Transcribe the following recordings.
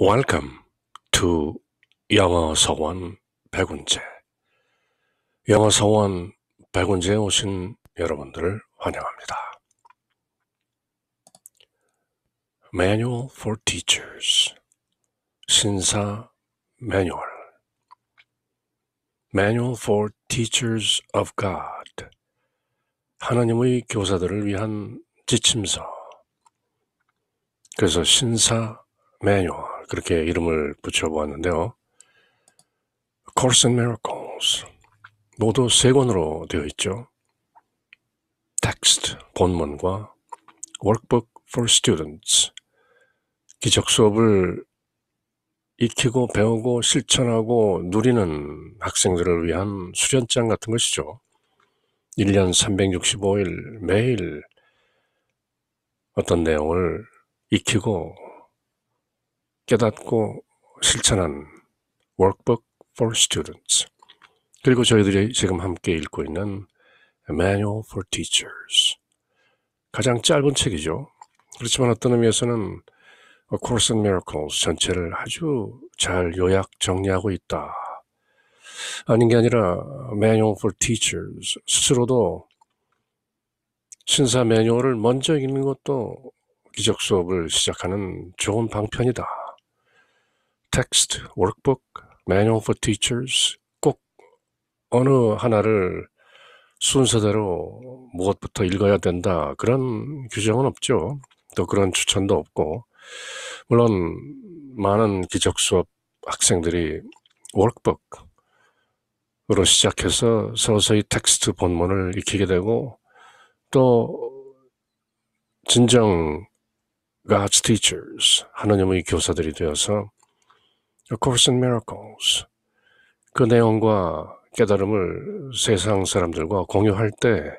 Welcome to 영어 서원 백운제. 영어 서원 백운제에 오신 여러분들을 환영합니다. Manual for Teachers. 신사 매뉴얼. Manual for Teachers of God. 하나님의 교사들을 위한 지침서. 그래서 신사 매뉴얼. 그렇게 이름을 붙여보았는데요. Course in Miracles 모두 세 권으로 되어 있죠. 텍스트, 본문과 Workbook for Students 기적 수업을 익히고 배우고 실천하고 누리는 학생들을 위한 수련장 같은 것이죠. 1년 365일 매일 어떤 내용을 익히고 깨닫고 실천한 Workbook for Students 그리고 저희들이 지금 함께 읽고 있는 Manual for Teachers 가장 짧은 책이죠. 그렇지만 어떤 의미에서는 A Course in Miracles 전체를 아주 잘 요약 정리하고 있다. 아닌 게 아니라 Manual for Teachers 스스로도 신사 매뉴얼을 먼저 읽는 것도 기적 수업을 시작하는 좋은 방편이다. 텍스트, 워크북, 매뉴얼 f 티처스 꼭 어느 하나를 순서대로 무엇부터 읽어야 된다 그런 규정은 없죠. 또 그런 추천도 없고 물론 많은 기적 수업 학생들이 워크북으로 시작해서 서서히 텍스트 본문을 익히게 되고 또 진정 God's teachers 하나님의 교사들이 되어서 A Course in Miracles. 그 내용과 깨달음을 세상 사람들과 공유할 때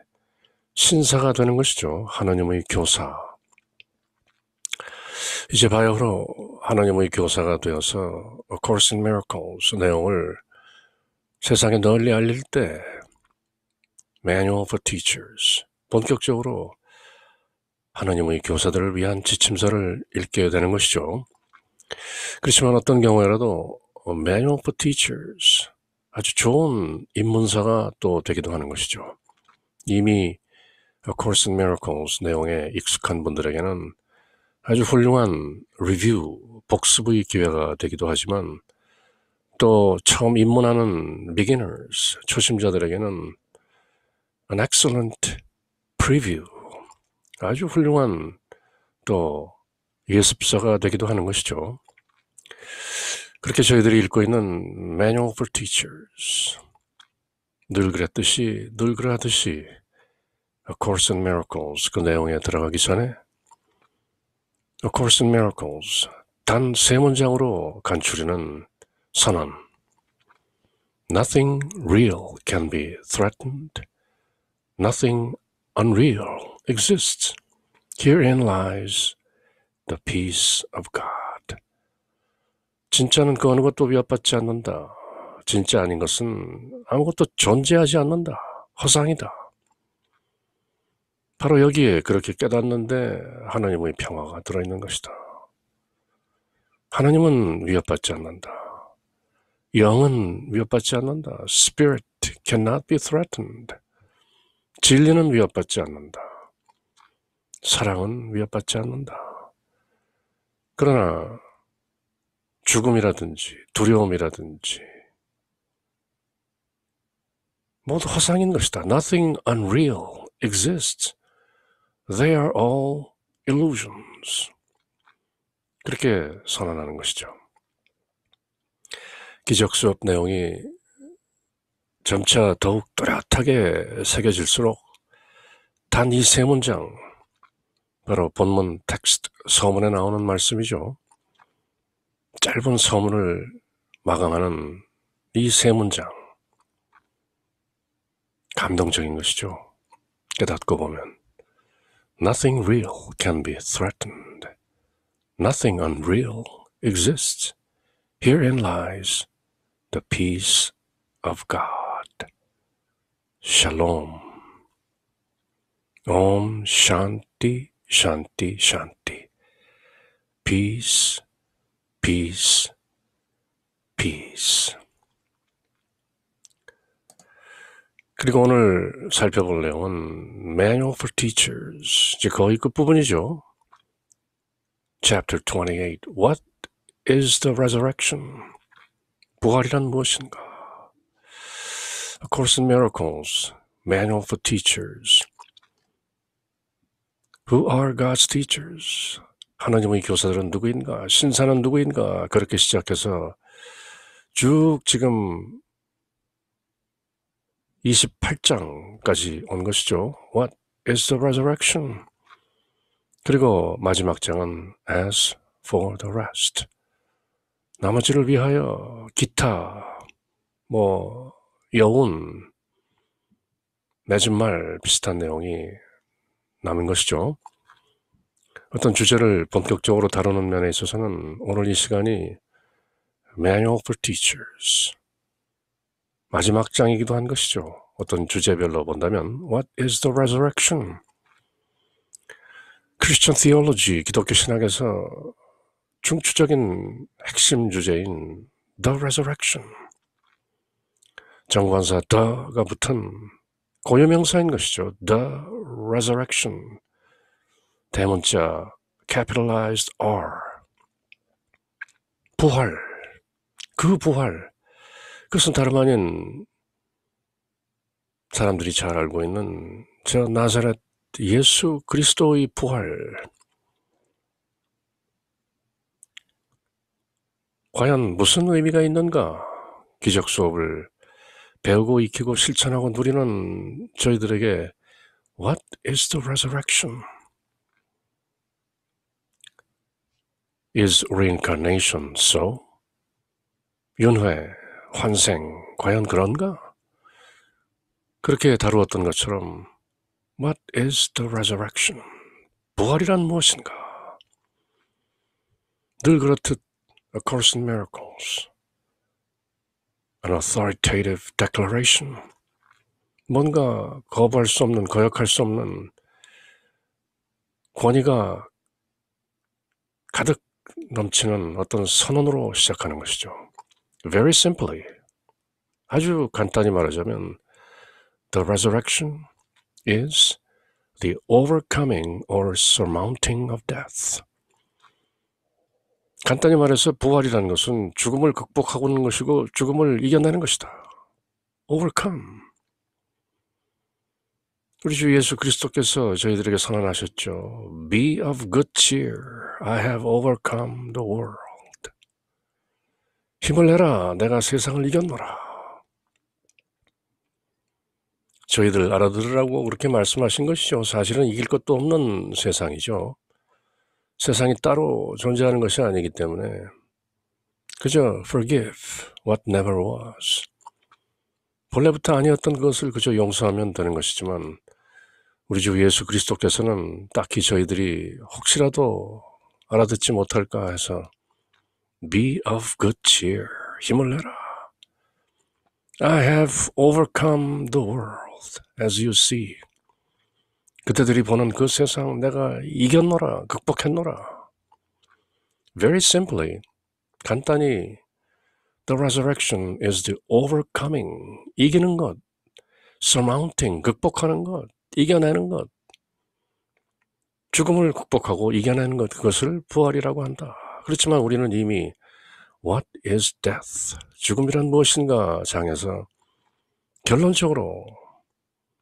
신사가 되는 것이죠. 하나님의 교사. 이제 바야흐로 하나님의 교사가 되어서 A Course in Miracles 내용을 세상에 널리 알릴 때 Manual for Teachers 본격적으로 하나님의 교사들을 위한 지침서를 읽게 되는 것이죠. 그렇지만 어떤 경우에라도 어, manual for teachers 아주 좋은 입문사가또 되기도 하는 것이죠. 이미 A Course in Miracles 내용에 익숙한 분들에게는 아주 훌륭한 리뷰, 복습의 기회가 되기도 하지만 또 처음 입문하는 beginners, 초심자들에게는 an excellent preview, 아주 훌륭한 또 예습서가 되기도 하는 것이죠. 그렇게 저희들이 읽고 있는 Manual for Teachers. 늘 그랬듯이, 늘 그러하듯이, A Course in Miracles 그 내용에 들어가기 전에 A Course in Miracles 단 세 문장으로 간추리는 선언 Nothing real can be threatened. Nothing unreal exists. Herein lies The peace of God. 진짜는 그 어느 것도 위협받지 않는다. 진짜 아닌 것은 아무것도 존재하지 않는다. 허상이다. 바로 여기에 그렇게 깨닫는데 하나님의 평화가 들어있는 것이다. 하나님은 위협받지 않는다. 영은 위협받지 않는다. Spirit cannot be threatened. 진리는 위협받지 않는다. 사랑은 위협받지 않는다. 그러나 죽음이라든지 두려움이라든지 모두 허상인 것이다. Nothing unreal exists. They are all illusions. 그렇게 선언하는 것이죠. 기적 수업 내용이 점차 더욱 또렷하게 새겨질수록 단 이 세 문장, 바로 본문 텍스트 서문에 나오는 말씀이죠. 짧은 서문을 마감하는 이 세 문장 감동적인 것이죠. 깨닫고 보면 Nothing real can be threatened. Nothing unreal exists. Herein lies the peace of God. Shalom. Om Shanti Shanti, Shanti. Peace, peace, peace. 그리고 오늘 살펴볼 내용은 Manual for Teachers. 이제 거의 끝부분이죠. Chapter 28. What is the resurrection? 부활이란 무엇인가? A Course in Miracles. Manual for Teachers. Who are God's teachers? 하나님의 교사들은 누구인가? 신사는 누구인가? 그렇게 시작해서 쭉 지금 28장까지 온 것이죠. What is the resurrection? 그리고 마지막 장은 as for the rest. 나머지를 위하여 기타, 뭐, 여운, 맺은 말 비슷한 내용이 남은 것이죠. 어떤 주제를 본격적으로 다루는 면에 있어서는 오늘 이 시간이 Manual for Teachers 마지막 장이기도 한 것이죠. 어떤 주제별로 본다면 What is the Resurrection? Christian Theology, 기독교 신학에서 중추적인 핵심 주제인 The Resurrection 정관사 the가 붙은 고유명사인 것이죠. The resurrection. 대문자 capitalized R. 부활. 그 부활. 그것은 다름 아닌 사람들이 잘 알고 있는 저 나사렛 예수 그리스도의 부활. 과연 무슨 의미가 있는가? 기적 수업을 배우고 익히고 실천하고 누리는 저희들에게 What is the resurrection? Is reincarnation so? 윤회, 환생, 과연 그런가? 그렇게 다루었던 것처럼 What is the resurrection? 부활이란 무엇인가? 늘 그렇듯 A Course in Miracles an authoritative declaration. 뭔가 거부할 수 없는, 거역할 수 없는 권위가 가득 넘치는 어떤 선언으로 시작하는 것이죠. Very simply, 아주 간단히 말하자면 The resurrection is the overcoming or surmounting of death. 간단히 말해서 부활이라는 것은 죽음을 극복하고 있는 것이고 죽음을 이겨내는 것이다. overcome. 우리 주 예수 그리스도께서 저희들에게 선언하셨죠. Be of good cheer. I have overcome the world. 힘을 내라. 내가 세상을 이겼노라. 저희들 알아들으라고 그렇게 말씀하신 것이죠. 사실은 이길 것도 없는 세상이죠. 세상이 따로 존재하는 것이 아니기 때문에 그저 forgive what never was. 본래부터 아니었던 것을 그저 용서하면 되는 것이지만 우리 주 예수 그리스도께서는 딱히 저희들이 혹시라도 알아듣지 못할까 해서 be of good cheer. 힘을 내라. I have overcome the world as you see. 그때들이 보는 그 세상 내가 이겼노라, 극복했노라. Very simply, 간단히 The resurrection is the overcoming, 이기는 것, surmounting, 극복하는 것, 이겨내는 것. 죽음을 극복하고 이겨내는 것, 그것을 부활이라고 한다. 그렇지만 우리는 이미 What is death? 죽음이란 무엇인가 장에서 결론적으로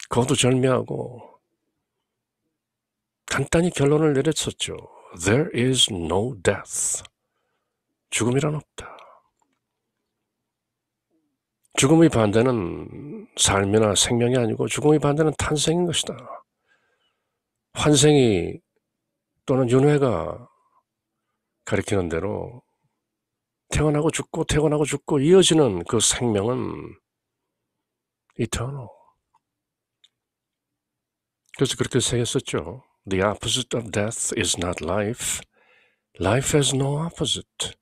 거두절미하고 간단히 결론을 내렸었죠. There is no death. 죽음이란 없다. 죽음의 반대는 삶이나 생명이 아니고 죽음의 반대는 탄생인 것이다. 환생이 또는 윤회가 가리키는 대로 태어나고 죽고 태어나고 죽고 이어지는 그 생명은 이터널. 그래서 그렇게 새겼었죠. The opposite of death is not life. Life has no opposite.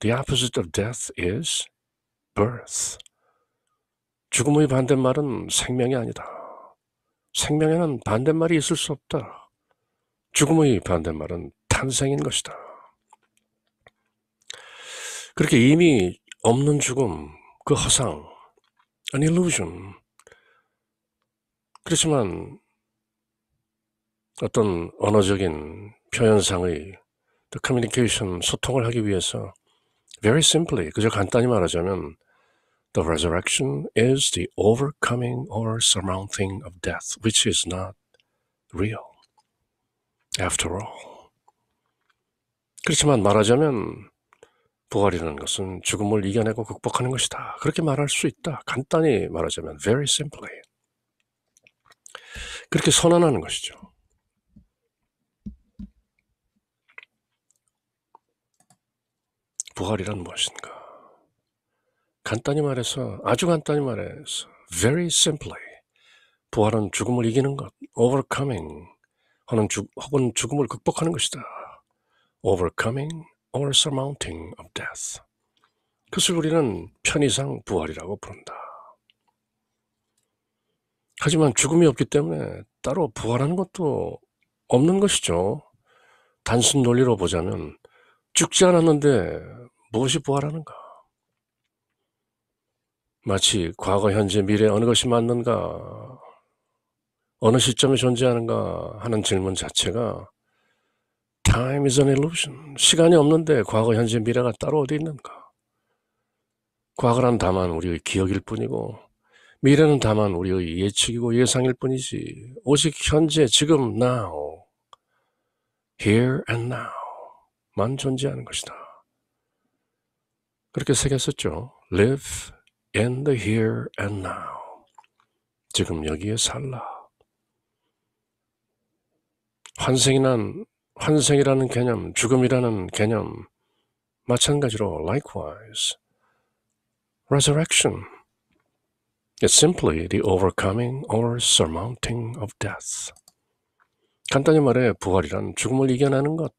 The opposite of death is birth. 죽음의 반대말은 생명이 아니다. 생명에는 반대말이 있을 수 없다. 죽음의 반대말은 탄생인 것이다. 그렇게 이미 없는 죽음, 그 허상, an illusion. 그렇지만 어떤 언어적인 표현상의 커뮤니케이션 소통을 하기 위해서 very simply 그저 간단히 말하자면 the resurrection is the overcoming or surmounting of death which is not real after all 그렇지만 말하자면 부활이라는 것은 죽음을 이겨내고 극복하는 것이다. 그렇게 말할 수 있다. 간단히 말하자면 very simply 그렇게 선언하는 것이죠. 부활이란 무엇인가? 간단히 말해서, 아주 간단히 말해서, very simply, 부활은 죽음을 이기는 것, overcoming, 하는 죽, 혹은 죽음을 극복하는 것이다. overcoming or surmounting of death. 그것을 우리는 편의상 부활이라고 부른다. 하지만 죽음이 없기 때문에 따로 부활하는 것도 없는 것이죠. 단순 논리로 보자면 죽지 않았는데 무엇이 부활하는가? 마치 과거, 현재, 미래 어느 것이 맞는가? 어느 시점에 존재하는가 하는 질문 자체가 Time is an illusion. 시간이 없는데 과거, 현재, 미래가 따로 어디 있는가? 과거란 다만 우리의 기억일 뿐이고 미래는 다만 우리의 예측이고 예상일 뿐이지 오직 현재, 지금, now, here and now 만 존재하는 것이다. 그렇게 새겼었죠. Live in the here and now. 지금 여기에 살라. 환생이란 환생이라는 개념, 죽음이라는 개념 마찬가지로 likewise resurrection is simply the overcoming or surmounting of death. 간단히 말해 부활이란 죽음을 이겨내는 것,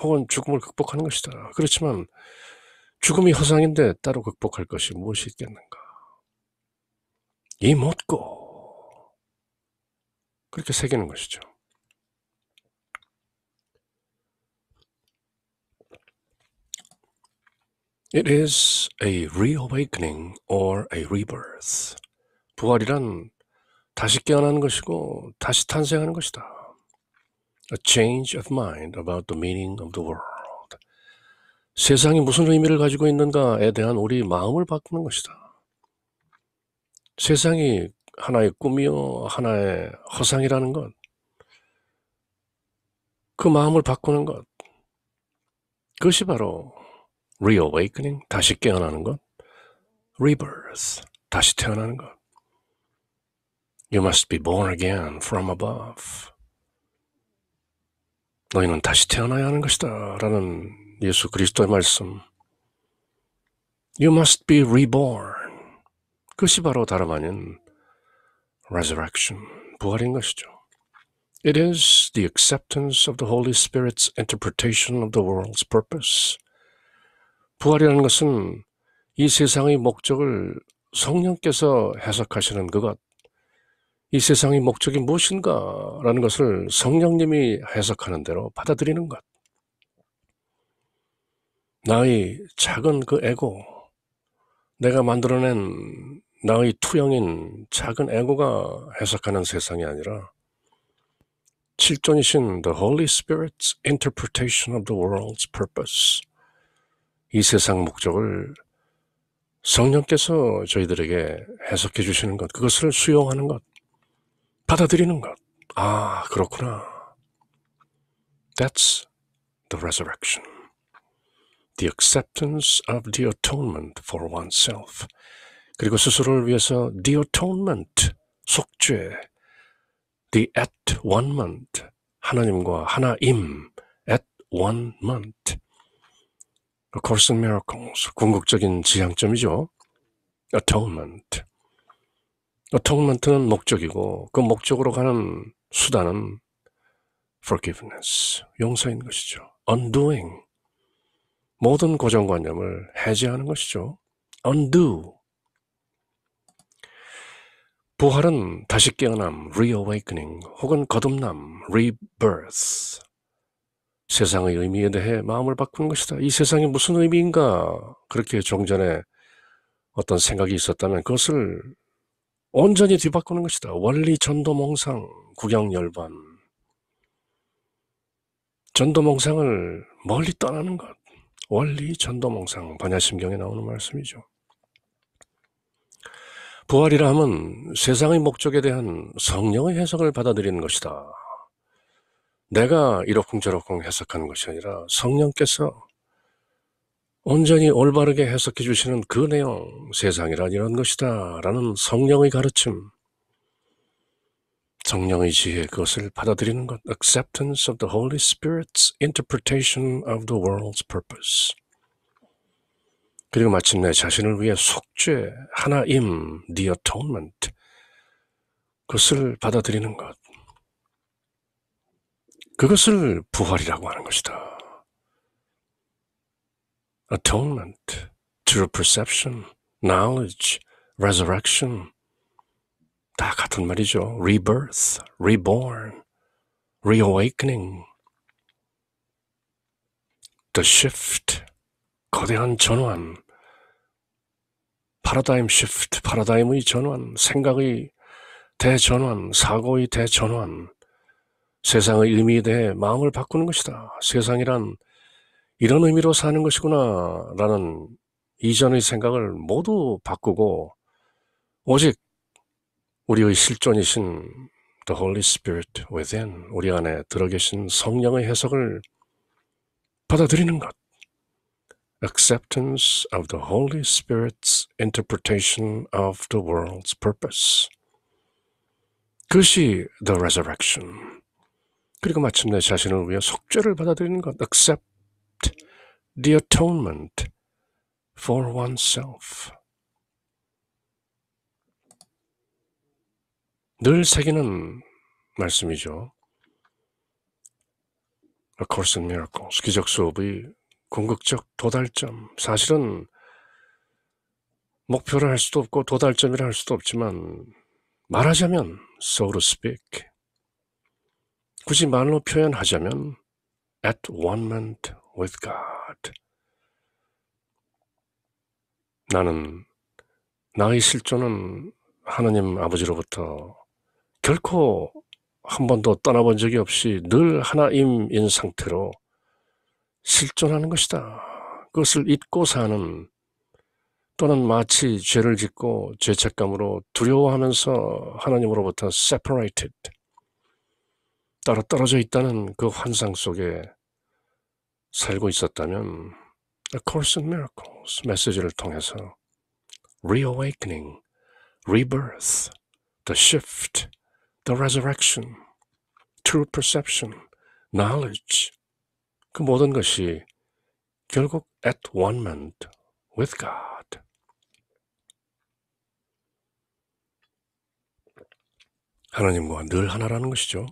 혹은 죽음을 극복하는 것이다. 그렇지만 죽음이 허상인데 따로 극복할 것이 무엇이 있겠는가? 이 못고 그렇게 새기는 것이죠. It is a reawakening or a rebirth. 부활이란 다시 깨어나는 것이고 다시 탄생하는 것이다. A change of mind about the meaning of the world. 세상이 무슨 의미를 가지고 있는가에 대한 우리 마음을 바꾸는 것이다. 세상이 하나의 꿈이요, 하나의 허상이라는 것. 그 마음을 바꾸는 것. 그것이 바로 reawakening, 다시 깨어나는 것. rebirth, 다시 태어나는 것. You must be born again from above. 너희는 다시 태어나야 하는 것이다. 라는 예수 그리스도의 말씀. You must be reborn. 그것이 바로 다름 아닌 resurrection, 부활인 것이죠. It is the acceptance of the Holy Spirit's interpretation of the world's purpose. 부활이라는 것은 이 세상의 목적을 성령께서 해석하시는 그것, 이 세상의 목적이 무엇인가라는 것을 성령님이 해석하는 대로 받아들이는 것. 나의 작은 그 에고, 내가 만들어낸 나의 투영인 작은 에고가 해석하는 세상이 아니라 7존이신 The Holy Spirit's Interpretation of the World's Purpose 이 세상 목적을 성령께서 저희들에게 해석해 주시는 것, 그것을 수용하는 것, 받아들이는 것. 아, 그렇구나. That's the resurrection. The acceptance of the atonement for oneself. 그리고 스스로를 위해서 the atonement, 속죄, the at one month, 하나님과 하나임, at one month. A Course in Miracles, 궁극적인 지향점이죠. atonement. a t o n 는 목적이고 그 목적으로 가는 수단은 forgiveness, 용서인 것이죠. undoing, 모든 고정관념을 해제하는 것이죠. undo. 부활은 다시 깨어남, reawakening, 혹은 거듭남, rebirth. 세상의 의미에 대해 마음을 바꾼 것이다. 이 세상이 무슨 의미인가? 그렇게 종전에 어떤 생각이 있었다면 그것을 온전히 뒤바꾸는 것이다. 원리 전도몽상 구경열반 전도몽상을 멀리 떠나는 것 원리 전도몽상 반야심경에 나오는 말씀이죠. 부활이라 함은 세상의 목적에 대한 성령의 해석을 받아들이는 것이다. 내가 이러쿵저러쿵 해석하는 것이 아니라 성령께서 온전히 올바르게 해석해 주시는 그 내용, 세상이란 이런 것이다. 라는 성령의 가르침, 성령의 지혜, 그것을 받아들이는 것, acceptance of the Holy Spirit's interpretation of the world's purpose. 그리고 마침내 자신을 위해 속죄, 하나임, the atonement, 그것을 받아들이는 것. 그것을 부활이라고 하는 것이다. atonement, true perception, knowledge, resurrection. 다 같은 말이죠. rebirth, reborn, reawakening. The shift, 거대한 전환. 파라다임 shift, 파라다임의 전환, 생각의 대전환, 사고의 대전환, 세상의 의미에 대해 마음을 바꾸는 것이다. 세상이란 이런 의미로 사는 것이구나 라는 이전의 생각을 모두 바꾸고 오직 우리의 실존이신 The Holy Spirit within 우리 안에 들어계신 성령의 해석을 받아들이는 것 Acceptance of the Holy Spirit's interpretation of the world's purpose 그것이 the resurrection 그리고 마침내 자신을 위해 속죄를 받아들이는 것 accept the atonement for oneself. 늘 새기는 말씀이죠. A Course in Miracles, 기적 수업의 궁극적 도달점. 사실은 목표를 할 수도 없고 도달점이라 할 수도 없지만 말하자면 so to speak 굳이 말로 표현하자면 at one ment with God. 나는 나의 실존은 하나님 아버지로부터 결코 한 번도 떠나본 적이 없이 늘 하나임인 상태로 실존하는 것이다. 그것을 잊고 사는 또는 마치 죄를 짓고 죄책감으로 두려워하면서 하나님으로부터 separated, 따로 떨어져 있다는 그 환상 속에 살고 있었다면 A Course in Miracles 메시지를 통해서 Reawakening, Rebirth, The Shift, The Resurrection, True Perception, Knowledge 그 모든 것이 결국 at one-ment with God 하나님과 늘 하나라는 것이죠.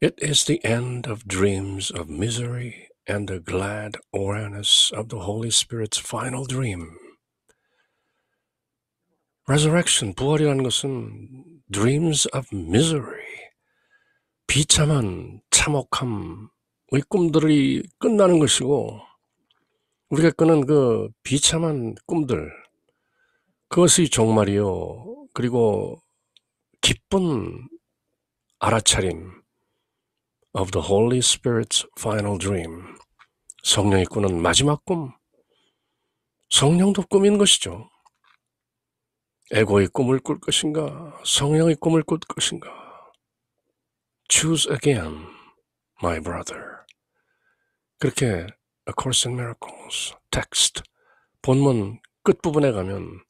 It is the end of dreams of misery and the glad awareness of the Holy Spirit's final dream. Resurrection, 부활이라는 것은 dreams of misery, 비참한 참혹함의 꿈들이 끝나는 것이고 우리가 끄는 그 비참한 꿈들, 그것이 종말이요. 그리고 기쁜 알아차림, of the Holy Spirit's final dream. 성령이 꾸는 마지막 꿈. 성령도 꾸민 것이죠. 에고의 꿈을 꿀 것인가? 성령의 꿈을 꿀 것인가? Choose again, my brother. 그렇게 A Course in Miracles, 텍스트, 본문 끝부분에 가면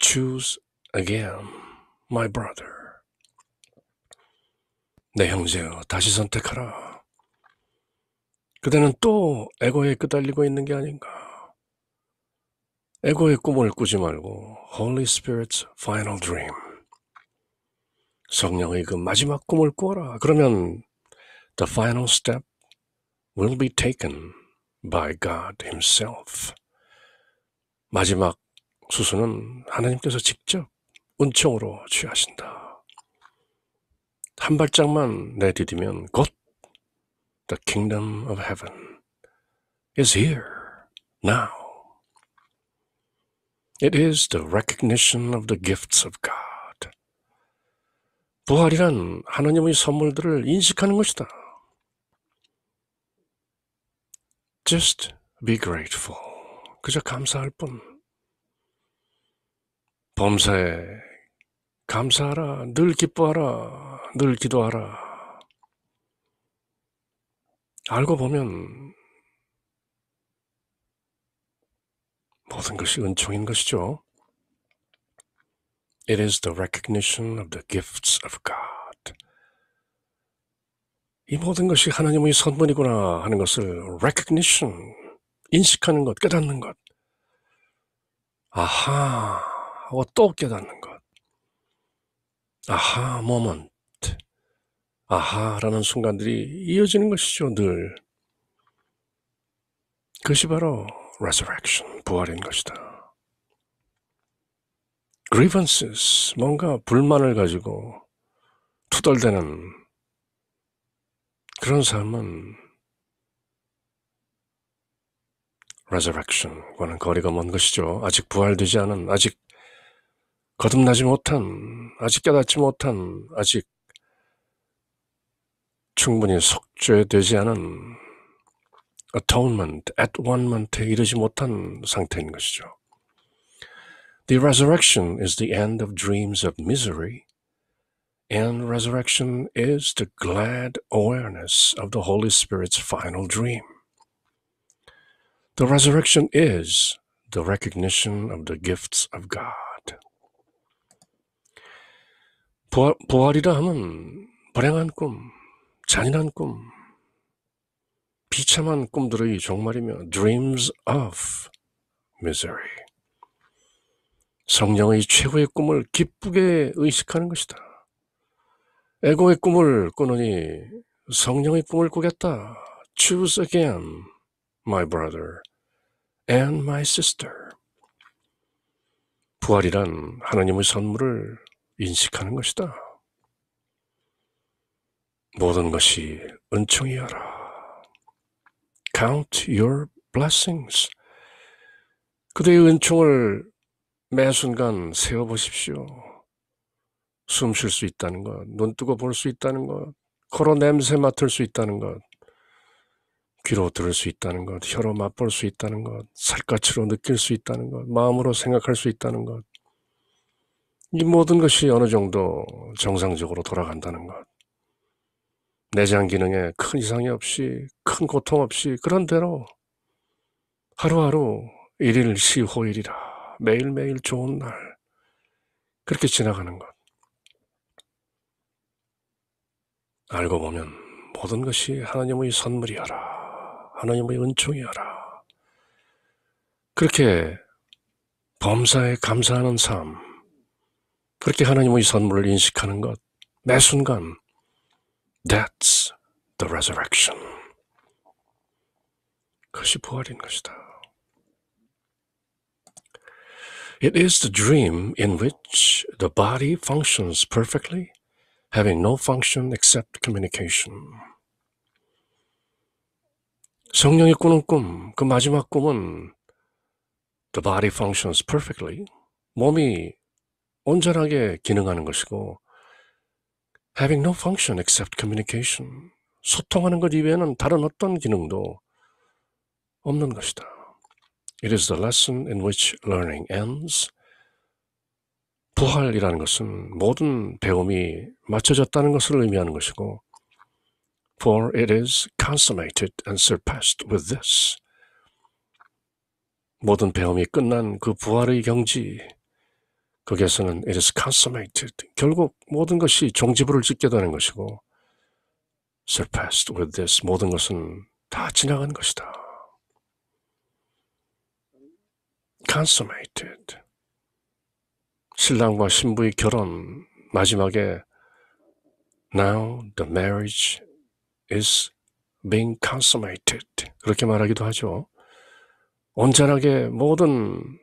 Choose again, my brother. 내 네, 형제여 다시 선택하라. 그대는 또 에고에 끄달리고 있는 게 아닌가. 에고의 꿈을 꾸지 말고 Holy Spirit's Final Dream 성령의 그 마지막 꿈을 꾸어라. 그러면 The final step will be taken by God Himself. 마지막 수순은 하나님께서 직접 은총으로 취하신다. 한 발짝만 내디디면 곧 The kingdom of heaven is here now. It is the recognition of the gifts of God. 부활이란 하나님의 선물들을 인식하는 것이다. Just be grateful. 그저 감사할 뿐. 범사에 감사하라. 늘 기뻐하라. 늘 기도하라. 알고 보면 모든 것이 은총인 것이죠. It is the recognition of the gifts of God. 이 모든 것이 하나님의 선물이구나 하는 것을 recognition, 인식하는 것, 깨닫는 것. 아하, 하고 또 깨닫는 것. 아하 모먼트, 아하라는 순간들이 이어지는 것이죠, 늘. 그것이 바로 resurrection, 부활인 것이다. grievances, 뭔가 불만을 가지고 투덜대는 그런 삶은 resurrection과는 거리가 먼 것이죠. 아직 부활되지 않은, 아직 거듭나지 못한, 아직 깨닫지 못한, 아직 충분히 속죄되지 않은 atonement, at onement에 이르지 못한 상태인 것이죠. The resurrection is the end of dreams of misery, and resurrection is the glad awareness of the Holy Spirit's final dream. The resurrection is the recognition of the gifts of God. 부활, 부활이라 하면 불행한 꿈, 잔인한 꿈, 비참한 꿈들의 종말이며 dreams of misery. 성령의 최고의 꿈을 기쁘게 의식하는 것이다. 에고의 꿈을 꾸느니 성령의 꿈을 꾸겠다. Choose again, my brother and my sister. 부활이란 하나님의 선물을 인식하는 것이다. 모든 것이 은총이여라. Count your blessings. 그대의 은총을 매 순간 세어보십시오. 숨 쉴 수 있다는 것, 눈 뜨고 볼 수 있다는 것, 코로 냄새 맡을 수 있다는 것, 귀로 들을 수 있다는 것, 혀로 맛볼 수 있다는 것, 살갗으로 느낄 수 있다는 것, 마음으로 생각할 수 있다는 것, 이 모든 것이 어느 정도 정상적으로 돌아간다는 것. 내장 기능에 큰 이상이 없이, 큰 고통 없이, 그런 대로 하루하루 일일 시호일이라 매일매일 좋은 날, 그렇게 지나가는 것. 알고 보면 모든 것이 하나님의 선물이여라. 하나님의 은총이여라. 그렇게 범사에 감사하는 삶, 그렇게 하나님의 선물을 인식하는 것, 매 순간, that's the resurrection. 그것이 부활인 것이다. It is the dream in which the body functions perfectly, having no function except communication. 성령이 꾸는 꿈, 그 마지막 꿈은 the body functions perfectly. 몸이 온전하게 기능하는 것이고 having no function except communication 소통하는 것 이외에는 다른 어떤 기능도 없는 것이다. It is the lesson in which learning ends. 부활이라는 것은 모든 배움이 마쳐졌다는 것을 의미하는 것이고 for it is consummated and surpassed with this. 모든 배움이 끝난 그 부활의 경지, 거기에서는 it is consummated. 결국 모든 것이 종지부를 찍게 되는 것이고 surpassed with this. 모든 것은 다 지나간 것이다. consummated. 신랑과 신부의 결혼 마지막에 now the marriage is being consummated. 그렇게 말하기도 하죠. 온전하게 모든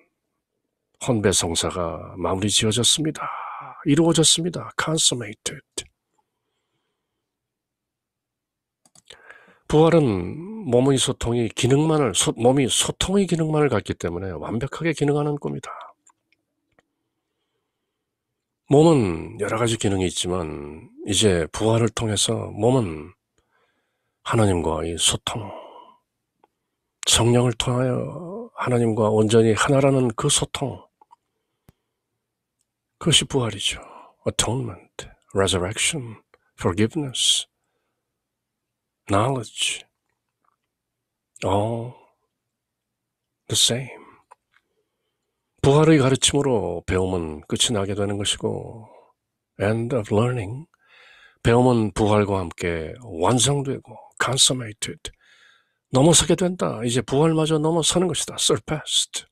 헌배성사가 마무리 지어졌습니다. 이루어졌습니다. consummated. 부활은 몸의 소통이 기능만을, 소, 몸이 소통의 기능만을 갖기 때문에 완벽하게 기능하는 꿈이다 몸은 여러 가지 기능이 있지만 이제 부활을 통해서 몸은 하나님과의 소통, 성령을 통하여 하나님과 온전히 하나라는 그 소통, 그것이 부활이죠. Atonement, resurrection, forgiveness, knowledge, all the same. 부활의 가르침으로 배움은 끝이 나게 되는 것이고, end of learning, 배움은 부활과 함께 완성되고, consummated, 넘어서게 된다. 이제 부활마저 넘어서는 것이다. surpassed.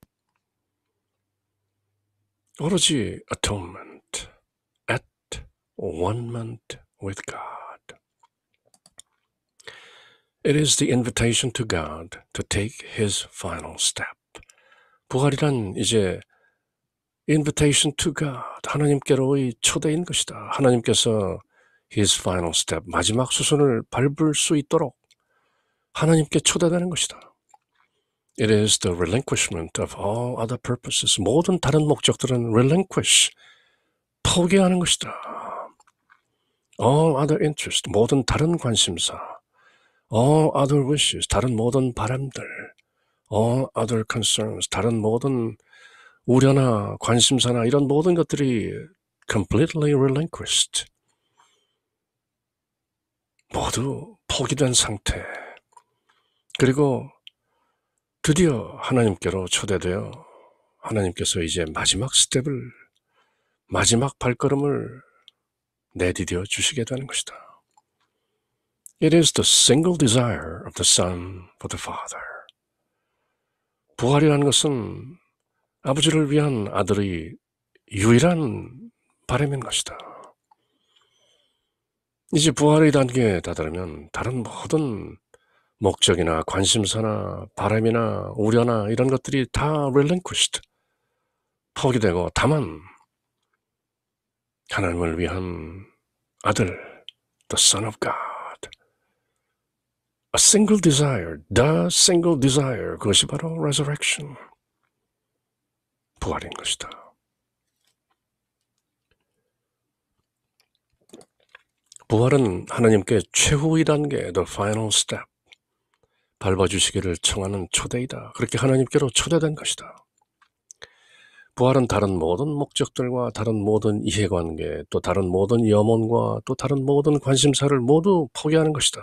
오로지 atonement at one-ment with God. It is the invitation to God to take his final step. 부활이란 이제 invitation to God, 하나님께로의 초대인 것이다. 하나님께서 his final step, 마지막 수순을 밟을 수 있도록 하나님께 초대되는 것이다. It is the relinquishment of all other purposes. 모든 다른 목적들은 relinquish, 포기하는 것이다. All other interest, s 모든 다른 관심사. All other wishes, 다른 모든 바람들. All other concerns, 다른 모든 우려나 관심사나 이런 모든 것들이 completely relinquished. 모두 포기된 상태. 그리고 드디어 하나님께로 초대되어 하나님께서 이제 마지막 스텝을, 마지막 발걸음을 내디뎌 주시게 되는 것이다. It is the single desire of the Son for the Father. 부활이라는 것은 아버지를 위한 아들의 유일한 바람인 것이다. 이제 부활의 단계에 다다르면 다른 모든 목적이나 관심사나 바람이나 우려나 이런 것들이 다 relinquished, 포기되고 다만 하나님을 위한 아들, the Son of God. A single desire, the single desire, 그것이 바로 resurrection, 부활인 것이다. 부활은 하나님께 최후의 단계, the final step, 밟아주시기를 청하는 초대이다. 그렇게 하나님께로 초대된 것이다. 부활은 다른 모든 목적들과 다른 모든 이해관계, 또 다른 모든 염원과 또 다른 모든 관심사를 모두 포기하는 것이다.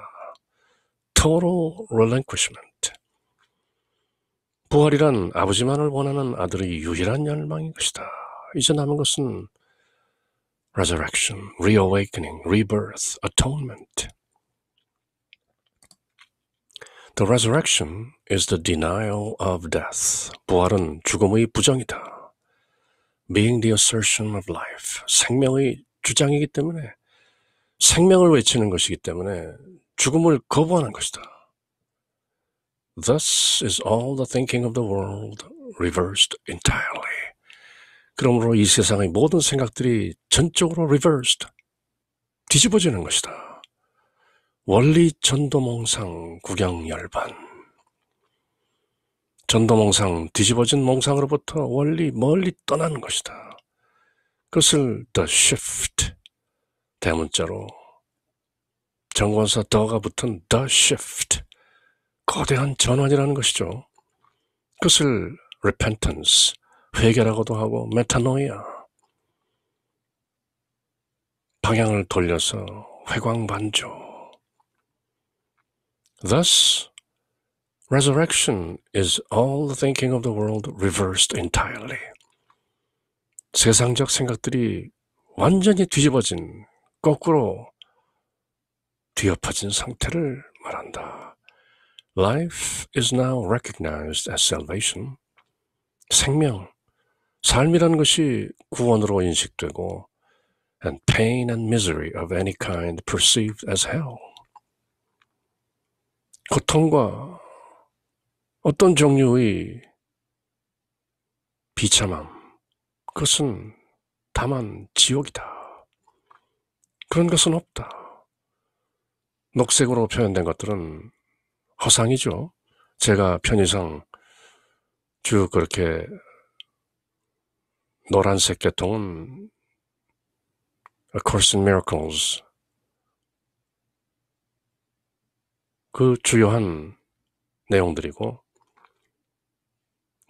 Total relinquishment. 부활이란 아버지만을 원하는 아들의 유일한 열망인 것이다. 이제 남은 것은 resurrection, reawakening, rebirth, atonement. The resurrection is the denial of death. 부활은 죽음의 부정이다. Being the assertion of life. 생명의 주장이기 때문에 생명을 외치는 것이기 때문에 죽음을 거부하는 것이다. Thus is all the thinking of the world reversed entirely. 그러므로 이 세상의 모든 생각들이 전적으로 reversed, 뒤집어지는 것이다. 원리 전도몽상 구경 열반 전도몽상 뒤집어진 몽상으로부터 원리 멀리 떠난 것이다. 그것을 the shift 대문자로 정권사 더가 붙은 the shift 거대한 전환이라는 것이죠. 그것을 repentance 회개라고도 하고 Metanoia 방향을 돌려서 회광반조 Thus, resurrection is all the thinking of the world reversed entirely. 세상적 생각들이 완전히 뒤집어진, 거꾸로 뒤엎어진 상태를 말한다. Life is now recognized as salvation. 생명, 삶이라는 것이 구원으로 인식되고, and pain and misery of any kind perceived as hell. 고통과 어떤 종류의 비참함, 그것은 다만 지옥이다. 그런 것은 없다. 녹색으로 표현된 것들은 허상이죠. 제가 편의상 쭉 그렇게 노란색 계통은 A Course in Miracles 그 주요한 내용들이고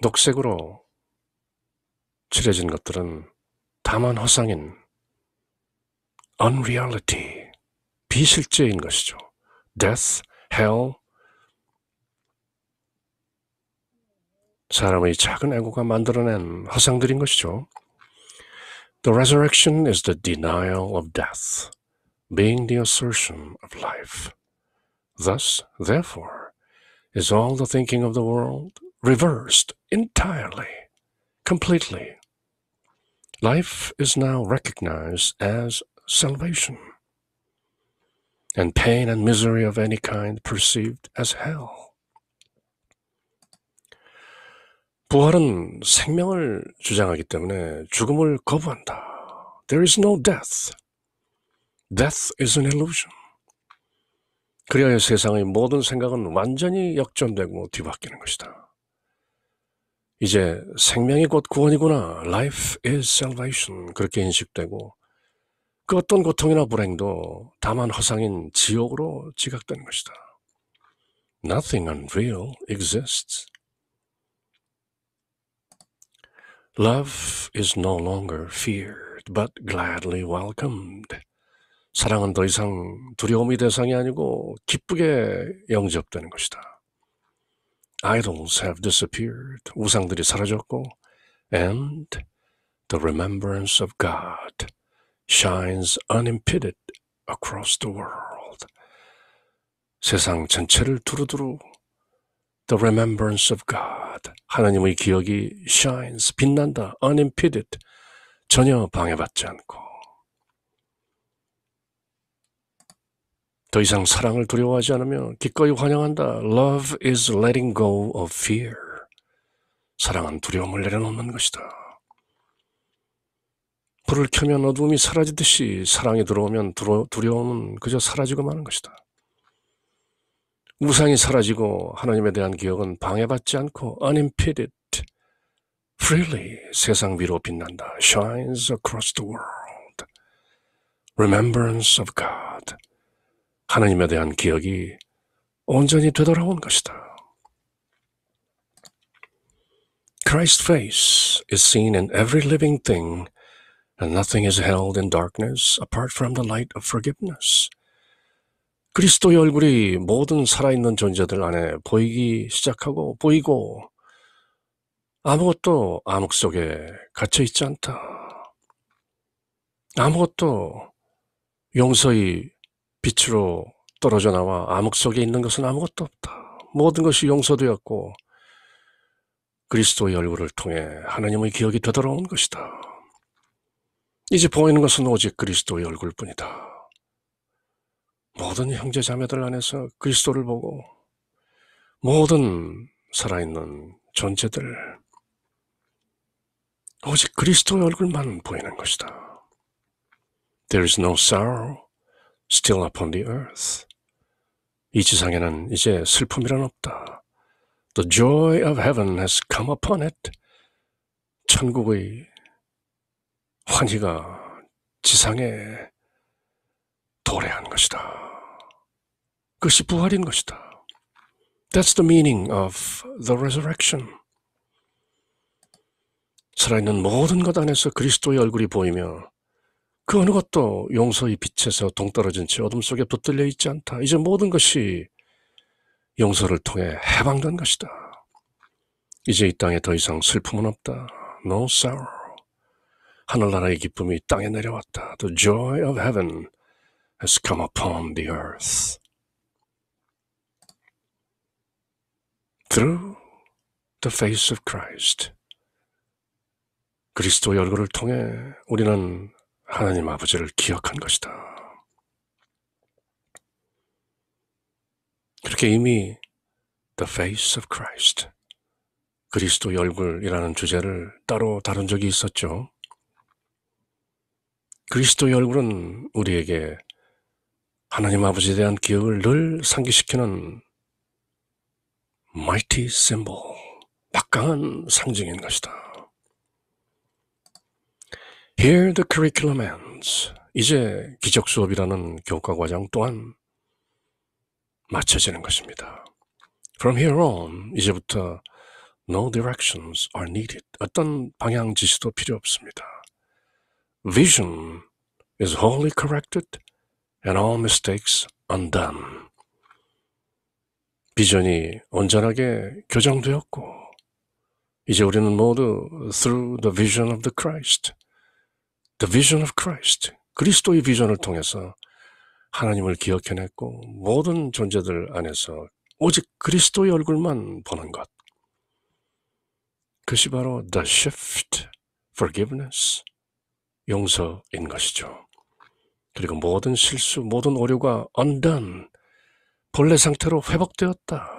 녹색으로 칠해진 것들은 다만 허상인 unreality, 비실제인 것이죠. death, hell, 사람의 작은 애고가 만들어낸 허상들인 것이죠. The resurrection is the denial of death, being the assertion of life. Thus, therefore, is all the thinking of the world reversed entirely, completely. Life is now recognized as salvation, and pain and misery of any kind perceived as hell. 부활은 생명을 주장하기 때문에 죽음을 거부한다. There is no death. Death is an illusion. 그리하여 세상의 모든 생각은 완전히 역전되고 뒤바뀌는 것이다. 이제 생명이 곧 구원이구나. Life is salvation. 그렇게 인식되고 그 어떤 고통이나 불행도 다만 허상인 지옥으로 지각되는 것이다. Nothing unreal exists. Love is no longer feared, but gladly welcomed. 사랑은 더 이상 두려움이 대상이 아니고 기쁘게 영접되는 것이다. Idols have disappeared. 우상들이 사라졌고, and the remembrance of God shines unimpeded across the world. 세상 전체를 두루두루 the remembrance of God 하나님의 기억이 shines 빛난다 unimpeded 전혀 방해받지 않고 더 이상 사랑을 두려워하지 않으며 기꺼이 환영한다. Love is letting go of fear. 사랑은 두려움을 내려놓는 것이다. 불을 켜면 어둠이 사라지듯이 사랑이 들어오면 두려, 두려움은 그저 사라지고 마는 것이다. 우상이 사라지고 하나님에 대한 기억은 방해받지 않고 unimpeded, freely 세상 위로 빛난다. shines across the world. remembrance of God. 하나님에 대한 기억이 온전히 되돌아온 것이다. Christ's face is seen in every living thing, and nothing is held in darkness apart from the light of forgiveness. 그리스도의 얼굴이 모든 살아있는 존재들 안에 보이기 시작하고 보이고 아무것도 암흑 속에 갇혀 있지 않다. 아무것도 용서의 빛으로 떨어져 나와 암흑 속에 있는 것은 아무것도 없다. 모든 것이 용서되었고 그리스도의 얼굴을 통해 하나님의 기억이 되돌아온 것이다. 이제 보이는 것은 오직 그리스도의 얼굴뿐이다. 모든 형제 자매들 안에서 그리스도를 보고 모든 살아있는 존재들 오직 그리스도의 얼굴만 보이는 것이다. There is no sorrow, still upon the earth. 이 지상에는 이제 슬픔이란 없다. The joy of heaven has come upon it. 천국의 환희가 지상에 도래한 것이다. 그것이 부활인 것이다. That's the meaning of the resurrection. 살아있는 모든 것 안에서 그리스도의 얼굴이 보이며 그 어느 것도 용서의 빛에서 동떨어진 채 어둠 속에 붙들려 있지 않다. 이제 모든 것이 용서를 통해 해방된 것이다. 이제 이 땅에 더 이상 슬픔은 없다. No sorrow. 하늘나라의 기쁨이 땅에 내려왔다. The joy of heaven has come upon the earth. Through the face of Christ. 그리스도의 얼굴을 통해 우리는 하나님 아버지를 기억한 것이다. 그렇게 이미 The Face of Christ, 그리스도의 얼굴이라는 주제를 따로 다룬 적이 있었죠. 그리스도의 얼굴은 우리에게 하나님 아버지에 대한 기억을 늘 상기시키는 mighty symbol, 막강한 상징인 것이다. Here the curriculum ends. 이제 기적 수업이라는 교과 과정 또한 맞춰지는 것입니다. From here on, 이제부터 no directions are needed. 어떤 방향 지시도 필요 없습니다. Vision is wholly corrected and all mistakes undone. 비전이 온전하게 교정되었고, 이제 우리는 모두 through the vision of the Christ, The Vision of Christ. 그리스도의 비전을 통해서 하나님을 기억해냈고 모든 존재들 안에서 오직 그리스도의 얼굴만 보는 것. 그것이 바로 the shift, forgiveness, 용서인 것이죠. 그리고 모든 실수, 모든 오류가 undone, 본래 상태로 회복되었다.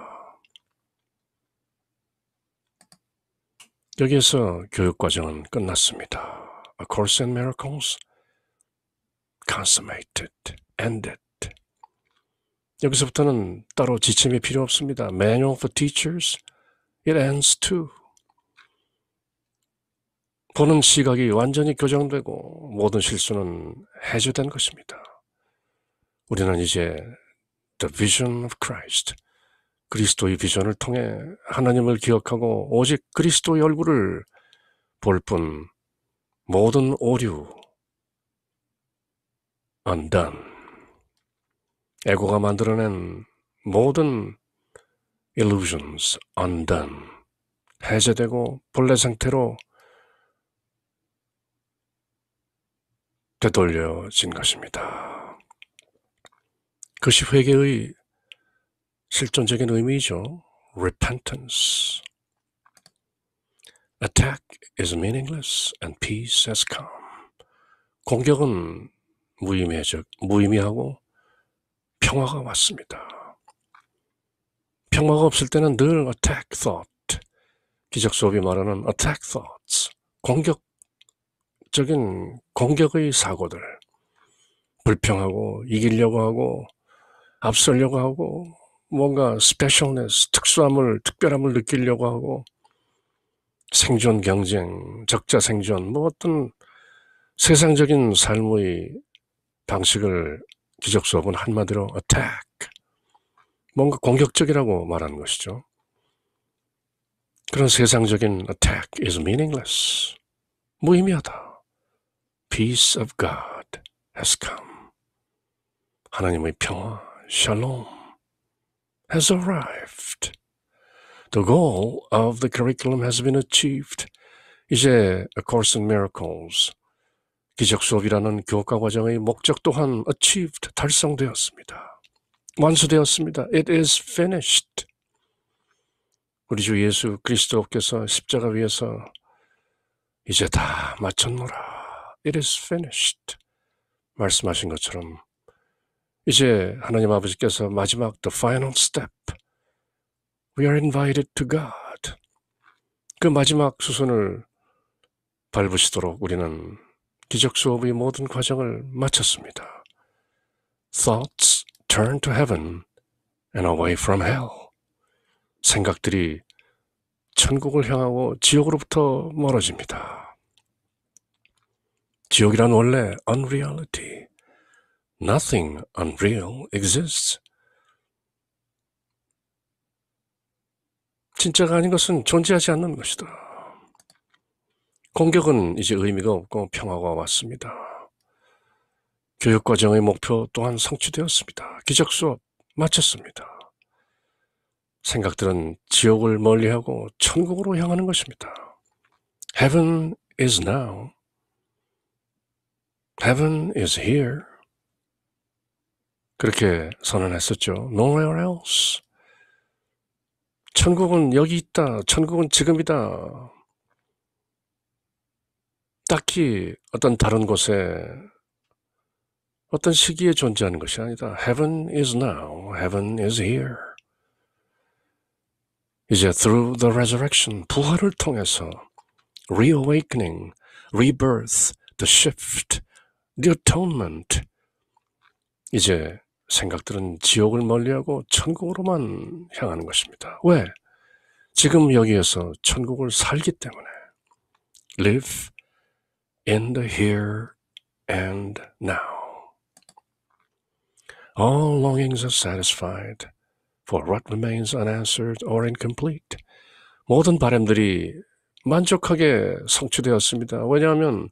여기에서 교육과정은 끝났습니다. A Course in Miracles consummated, ended. 여기서부터는 따로 지침이 필요 없습니다. Manual for teachers, it ends too. 보는 시각이 완전히 교정되고 모든 실수는 해제된 것입니다. 우리는 이제 The Vision of Christ, 그리스도의 비전을 통해 하나님을 기억하고 오직 그리스도의 얼굴을 볼뿐 모든 오류, undone. 에고가 만들어낸 모든 illusions, undone. 해제되고 본래 상태로 되돌려진 것입니다. 그것이 회개의 실존적인 의미이죠. repentance. Attack is meaningless and peace has come. 공격은 무의미해적, 무의미하고 평화가 왔습니다. 평화가 없을 때는 늘 attack thought, 기적 수업이 말하는 attack thoughts, 공격적인 공격의 사고들, 불평하고 이기려고 하고 앞설려고 하고 뭔가 스페셜 a l 특수함을 특별함을 느끼려고 하고 생존 경쟁, 적자 생존, 뭐 어떤 세상적인 삶의 방식을 기적 수업은 한마디로 attack. 뭔가 공격적이라고 말하는 것이죠. 그런 세상적인 attack is meaningless. 무의미하다. Peace of God has come. 하나님의 평화, shalom, has arrived. The goal of the curriculum has been achieved. 이제 A Course in Miracles, 기적 수업이라는 교과 과정의 목적 또한 achieved, 달성되었습니다. 완수되었습니다. It is finished. 우리 주 예수 그리스도께서 십자가 위에서 이제 다 마쳤노라. It is finished. 말씀하신 것처럼 이제 하나님 아버지께서 마지막 the final step We are invited to God. 그 마지막 수순을 밟으시도록 우리는 기적 수업의 모든 과정을 마쳤습니다. Thoughts turn to heaven and away from hell. 생각들이 천국을 향하고 지옥으로부터 멀어집니다. 지옥이란 원래 unreality. Nothing unreal exists. 진짜가 아닌 것은 존재하지 않는 것이다. 공격은 이제 의미가 없고 평화가 왔습니다. 교육과정의 목표 또한 성취되었습니다. 기적 수업 마쳤습니다. 생각들은 지옥을 멀리하고 천국으로 향하는 것입니다. Heaven is now. Heaven is here. 그렇게 선언했었죠. Nowhere else. 천국은 여기 있다. 천국은 지금이다. 딱히 어떤 다른 곳에 어떤 시기에 존재하는 것이 아니다. Heaven is now. Heaven is here. 이제 through the resurrection, 부활을 통해서 reawakening, rebirth, the shift, the atonement 이제 생각들은 지옥을 멀리하고 천국으로만 향하는 것입니다. 왜? 지금 여기에서 천국을 살기 때문에 live in the here and now. All longings are satisfied for what remains unanswered or incomplete. 모든 바램들이 만족하게 성취되었습니다. 왜냐하면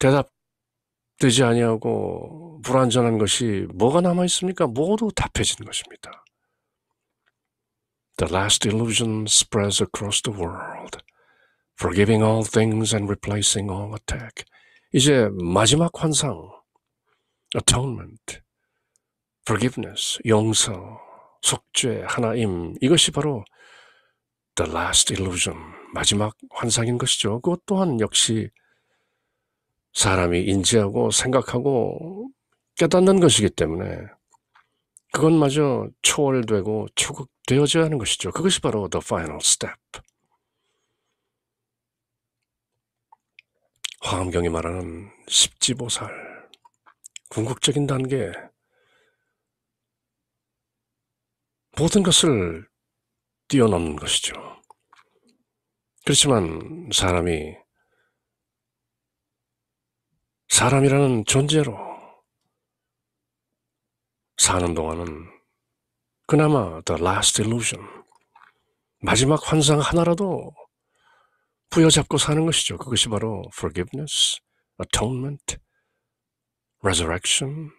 대답되지 아니하고 불완전한 것이 뭐가 남아 있습니까? 모두 답해진 것입니다. The last illusion spreads across the world, forgiving all things and replacing all attack. 이제 마지막 환상, atonement, forgiveness, 용서, 속죄, 하나임. 이것이 바로 the last illusion, 마지막 환상인 것이죠. 그것 또한 역시 사람이 인지하고 생각하고 깨닫는 것이기 때문에 그것마저 초월되고 초극되어져야 하는 것이죠. 그것이 바로 the final step. 화엄경이 말하는 십지보살, 궁극적인 단계, 모든 것을 뛰어넘는 것이죠. 그렇지만 사람이 사람이라는 존재로 사는 동안은 그나마 The Last Illusion, 마지막 환상 하나라도 부여잡고 사는 것이죠. 그것이 바로 Forgiveness, Atonement, Resurrection,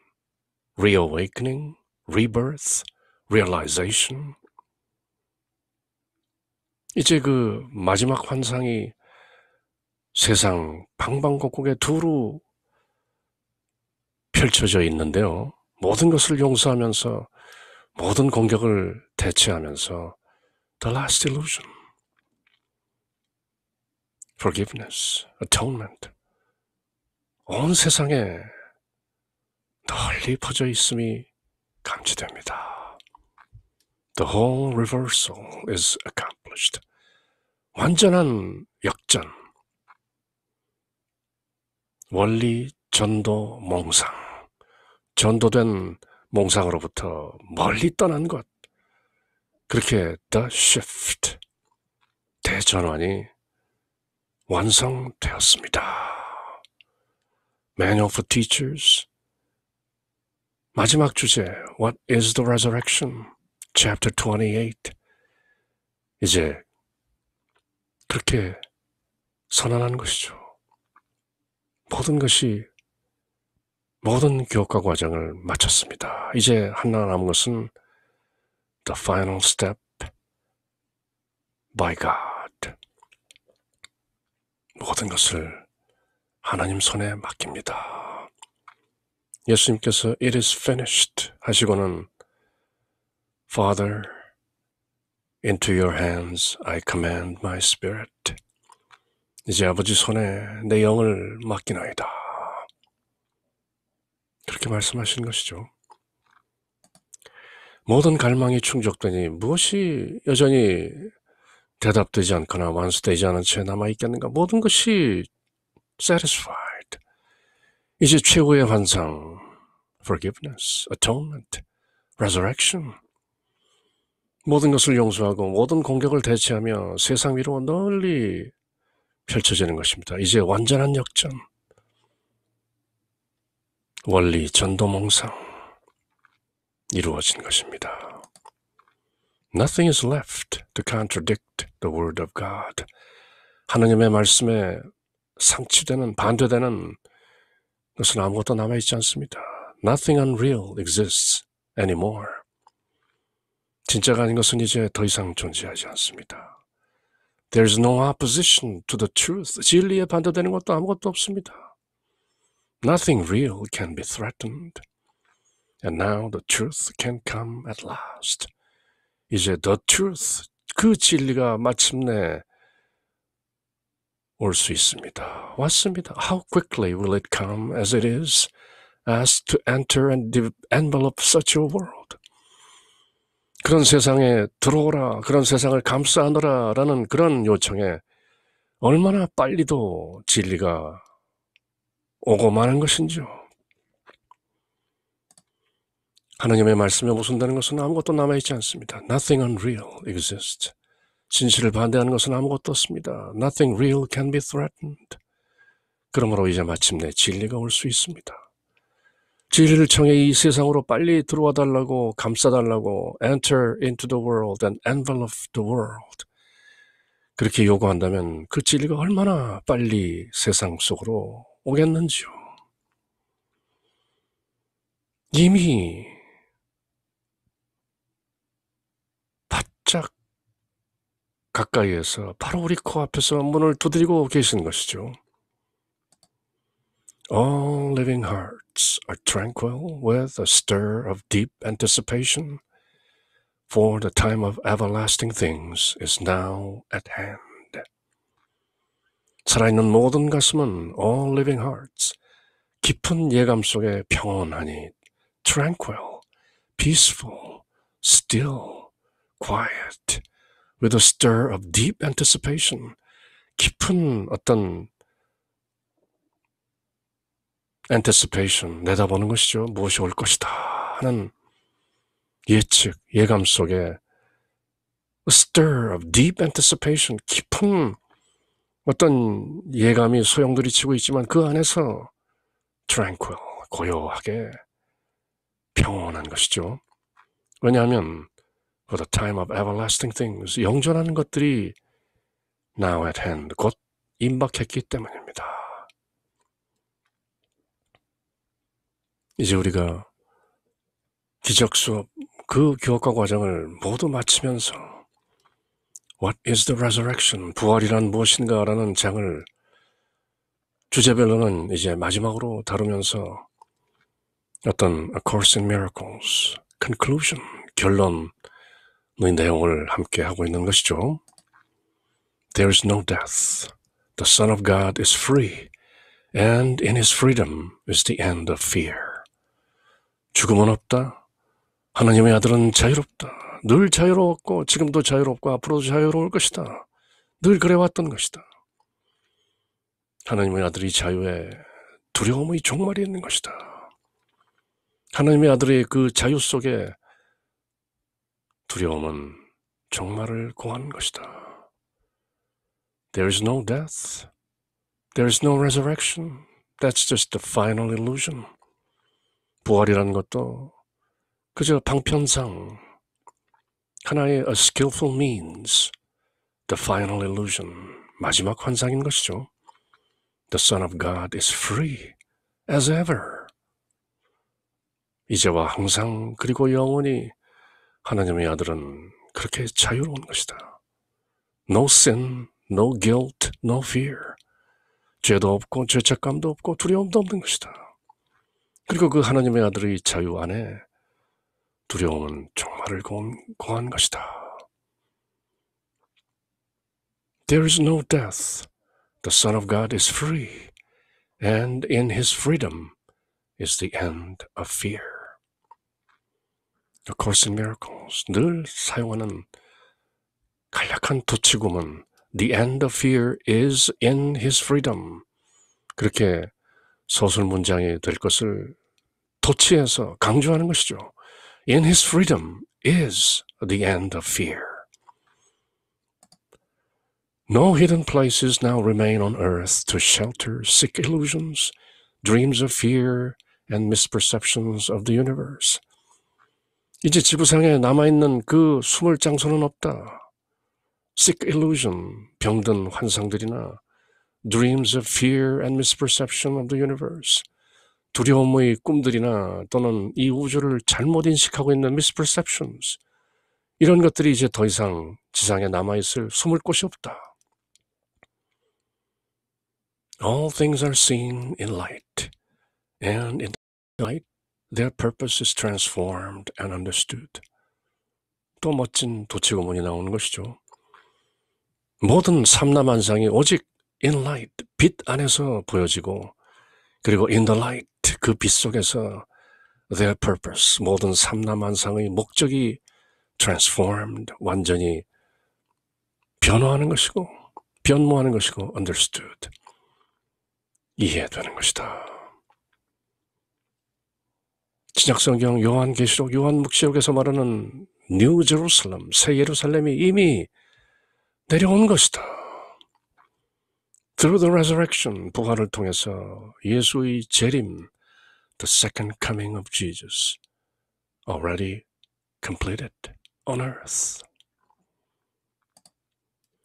Reawakening, Rebirth, Realization. 이제 그 마지막 환상이 세상 방방곡곡에 두루 펼쳐져 있는데요. 모든 것을 용서하면서 모든 공격을 대체하면서 the last illusion. forgiveness, atonement. 온 세상에 널리 퍼져 있음이 감지됩니다. The whole reversal is accomplished. 완전한 역전. 원리, 전도, 몽상. 전도된 몽상으로부터 멀리 떠난 것. 그렇게 the shift, 대전환이 완성되었습니다. Manual for Teachers 마지막 주제 What is the Resurrection? Chapter 28 이제 그렇게 선언한 것이죠. 모든 것이 모든 교과 과정을 마쳤습니다. 이제 하나 남은 것은 the final step by God. 모든 것을 하나님 손에 맡깁니다. 예수님께서 it is finished 하시고는 Father, into your hands I command my spirit. 이제 아버지 손에 내 영을 맡기나이다. 그렇게 말씀하시는 것이죠. 모든 갈망이 충족되니 무엇이 여전히 대답되지 않거나 완수되지 않은 채 남아있겠는가? 모든 것이 satisfied. 이제 최고의 환상, forgiveness, atonement, resurrection. 모든 것을 용서하고 모든 공격을 대체하며 세상 위로 널리 펼쳐지는 것입니다. 이제 완전한 역전. 원리 전도몽상 이루어진 것입니다. Nothing is left to contradict the word of God. 하나님의 말씀에 상치되는 반대되는 것은 아무것도 남아있지 않습니다. Nothing unreal exists anymore. 진짜가 아닌 것은 이제 더 이상 존재하지 않습니다. There is no opposition to the truth. 진리에 반대되는 것도 아무것도 없습니다. Nothing real can be threatened. And now the truth can come at last. 이제 the truth, 그 진리가 마침내 올 수 있습니다. 왔습니다. How quickly will it come as it is, as to enter and envelop such a world? 그런 세상에 들어오라, 그런 세상을 감싸느라라는 그런 요청에 얼마나 빨리도 진리가 오고 마는 것인지요. 하나님의 말씀에 모순되는 것은 아무것도 남아있지 않습니다. Nothing unreal exists. 진실을 반대하는 것은 아무것도 없습니다. Nothing real can be threatened. 그러므로 이제 마침내 진리가 올 수 있습니다. 진리를 청해 이 세상으로 빨리 들어와 달라고 감싸달라고 enter into the world and envelop the world. 그렇게 요구한다면 그 진리가 얼마나 빨리 세상 속으로 오겠는지요? 이미 바짝 가까이에서 바로 우리 코앞에서 문을 두드리고 계신 것이죠. All living hearts are tranquil with a stir of deep anticipation, for the time of everlasting things is now at hand. 살아있는 모든 가슴은 all living hearts 깊은 예감 속에 평온하니 tranquil, peaceful, still, quiet with a stir of deep anticipation 깊은 어떤 anticipation 내다보는 것이죠. 무엇이 올 것이다 하는 예측, 예감 속에 a stir of deep anticipation 깊은 어떤 예감이 소용돌이치고 있지만 그 안에서 tranquil, 고요하게 평온한 것이죠. 왜냐하면 for the time of everlasting things, 영존하는 것들이 now at hand, 곧 임박했기 때문입니다. 이제 우리가 기적 수업, 그 교과 과정을 모두 마치면서 What is the resurrection? 부활이란 무엇인가? 라는 장을 주제별로는 이제 마지막으로 다루면서 어떤 A Course in Miracles, Conclusion, 결론의 내용을 함께 하고 있는 것이죠. There is no death. The Son of God is free. And in his freedom is the end of fear. 죽음은 없다. 하나님의 아들은 자유롭다. 늘 자유로웠고 지금도 자유롭고 앞으로도 자유로울 것이다. 늘 그래왔던 것이다. 하나님의 아들이 자유에 두려움의 종말이 있는 것이다. 하나님의 아들의 그 자유 속에 두려움은 종말을 고한 것이다. There is no death. There is no resurrection. That's just the final illusion. 부활이라는 것도 그저 방편상, 하나의 a skillful means, the final illusion, 마지막 환상인 것이죠. The Son of God is free as ever. 이제와 항상 그리고 영원히 하나님의 아들은 그렇게 자유로운 것이다. No sin, no guilt, no fear. 죄도 없고 죄책감도 없고 두려움도 없는 것이다. 그리고 그 하나님의 아들의 자유 안에 두려움은 종말을 거한 것이다. There is no death. The Son of God is free, and in his freedom is the end of fear. The Course in Miracles 늘 사용하는 간략한 도치구문 The end of fear is in his freedom. 그렇게 서술 문장이 될 것을 도치해서 강조하는 것이죠. in his freedom is the end of fear. No hidden places now remain on earth to shelter sick illusions, dreams of fear, and misperceptions of the universe. 이제 지구상에 남아있는 그 숨을 장소는 없다. Sick illusion, 병든 환상들이나 dreams of fear and misperception of the universe. 두려움의 꿈들이나 또는 이 우주를 잘못 인식하고 있는 misperceptions 이런 것들이 이제 더 이상 지상에 남아있을 숨을 곳이 없다. All things are seen in light, and in light their purpose is transformed and understood. 또 멋진 도치고문이 나오는 것이죠. 모든 삼라만상이 오직 in light, 빛 안에서 보여지고 그리고 in the light 그 빛 속에서 their purpose 모든 삼라만상의 목적이 transformed 완전히 변화하는 것이고 변모하는 것이고 understood 이해되는 것이다. 신약성경 요한계시록 요한묵시록에서 말하는 뉴 제루살렘 새 예루살렘이 이미 내려온 것이다. Through the resurrection, 부활을 통해서 예수의 재림, the second coming of Jesus, already completed on earth.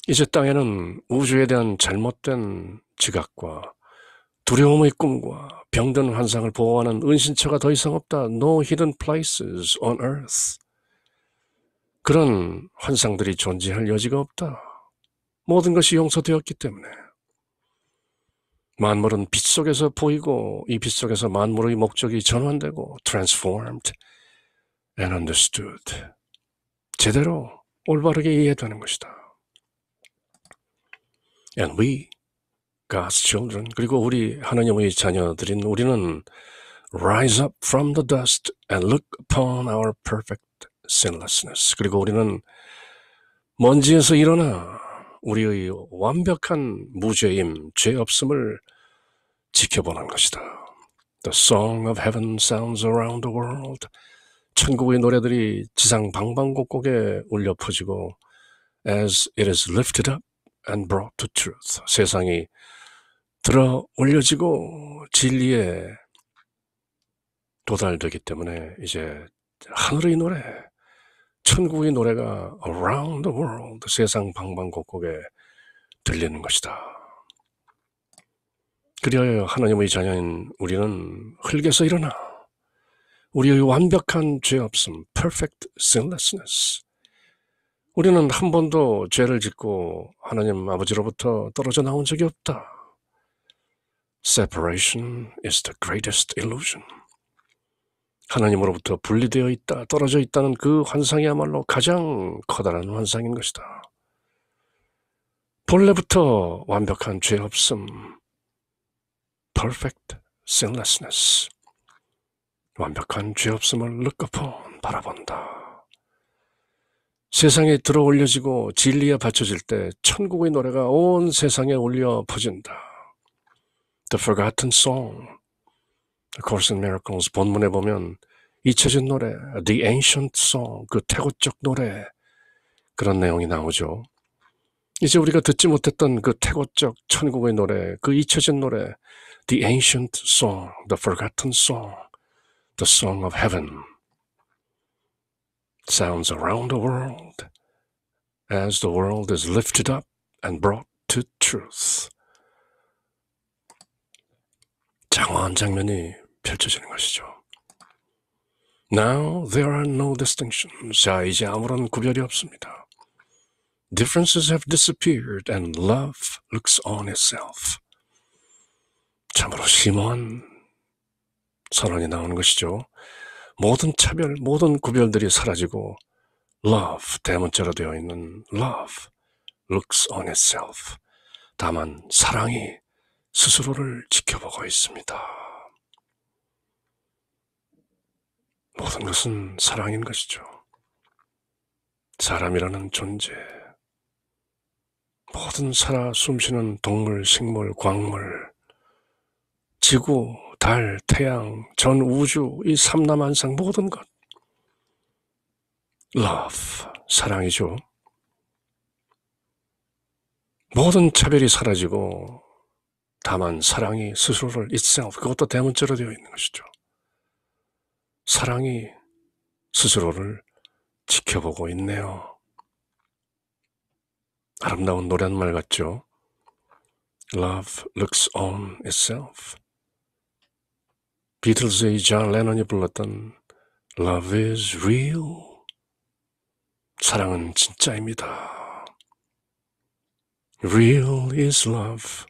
이제 땅에는 우주에 대한 잘못된 지각과 두려움의 꿈과 병든 환상을 보호하는 은신처가 더 이상 없다. No hidden places on earth. 그런 환상들이 존재할 여지가 없다. 모든 것이 용서되었기 때문에. 만물은 빛 속에서 보이고 이 빛 속에서 만물의 목적이 전환되고 transformed and understood 제대로 올바르게 이해되는 것이다. And we, God's children, 그리고 우리 하나님의 자녀들인 우리는 rise up from the dust and look upon our perfect sinlessness. 그리고 우리는 먼지에서 일어나 우리의 완벽한 무죄임, 죄 없음을 지켜보는 것이다. The Song of Heaven sounds around the world. 천국의 노래들이 지상 방방곡곡에 울려 퍼지고 as it is lifted up and brought to truth. 세상이 들어 올려지고 진리에 도달되기 때문에 이제 하늘의 노래, 천국의 노래가 around the world 세상 방방곡곡에 들리는 것이다. 그리하여 하나님의 자녀인 우리는 흙에서 일어나 우리의 완벽한 죄 없음, perfect sinlessness. 우리는 한 번도 죄를 짓고 하나님 아버지로부터 떨어져 나온 적이 없다. Separation is the greatest illusion. 하나님으로부터 분리되어 있다, 떨어져 있다는 그 환상이야말로 가장 커다란 환상인 것이다. 본래부터 완벽한 죄 없음, perfect sinlessness. 완벽한 죄 없음을 르꺼폰 바라본다. 세상에 들어 올려지고 진리에 받쳐질 때 천국의 노래가 온 세상에 올려 퍼진다. The Forgotten Song. A Course in Miracles 본문에 보면 잊혀진 노래, The Ancient Song, 그 태고적 노래 그런 내용이 나오죠. 이제 우리가 듣지 못했던 그 태고적 천국의 노래, 그 잊혀진 노래, the ancient song, the forgotten song, the song of heaven. Sounds around the world as the world is lifted up and brought to truth. 장황한 장면이 펼쳐지는 것이죠. Now there are no distinctions. 자, 이제 아무런 구별이 없습니다. Differences have disappeared and love looks on itself. 참으로 심오한 선언이 나오는 것이죠. 모든 차별, 모든 구별들이 사라지고 love 대문자로 되어 있는 love looks on itself 다만 사랑이 스스로를 지켜보고 있습니다. 모든 것은 사랑인 것이죠. 사람이라는 존재, 모든 살아 숨쉬는 동물, 식물, 광물, 지구, 달, 태양, 전 우주, 이 삼남한상 모든 것. love, 사랑이죠. 모든 차별이 사라지고 다만 사랑이 스스로를 itself, 그것도 대문자로 되어 있는 것이죠. 사랑이 스스로를 지켜보고 있네요. 아름다운 노랫말 같죠? Love looks on itself. Beatles의 John Lennon이 불렀던 Love is real. 사랑은 진짜입니다. Real is love.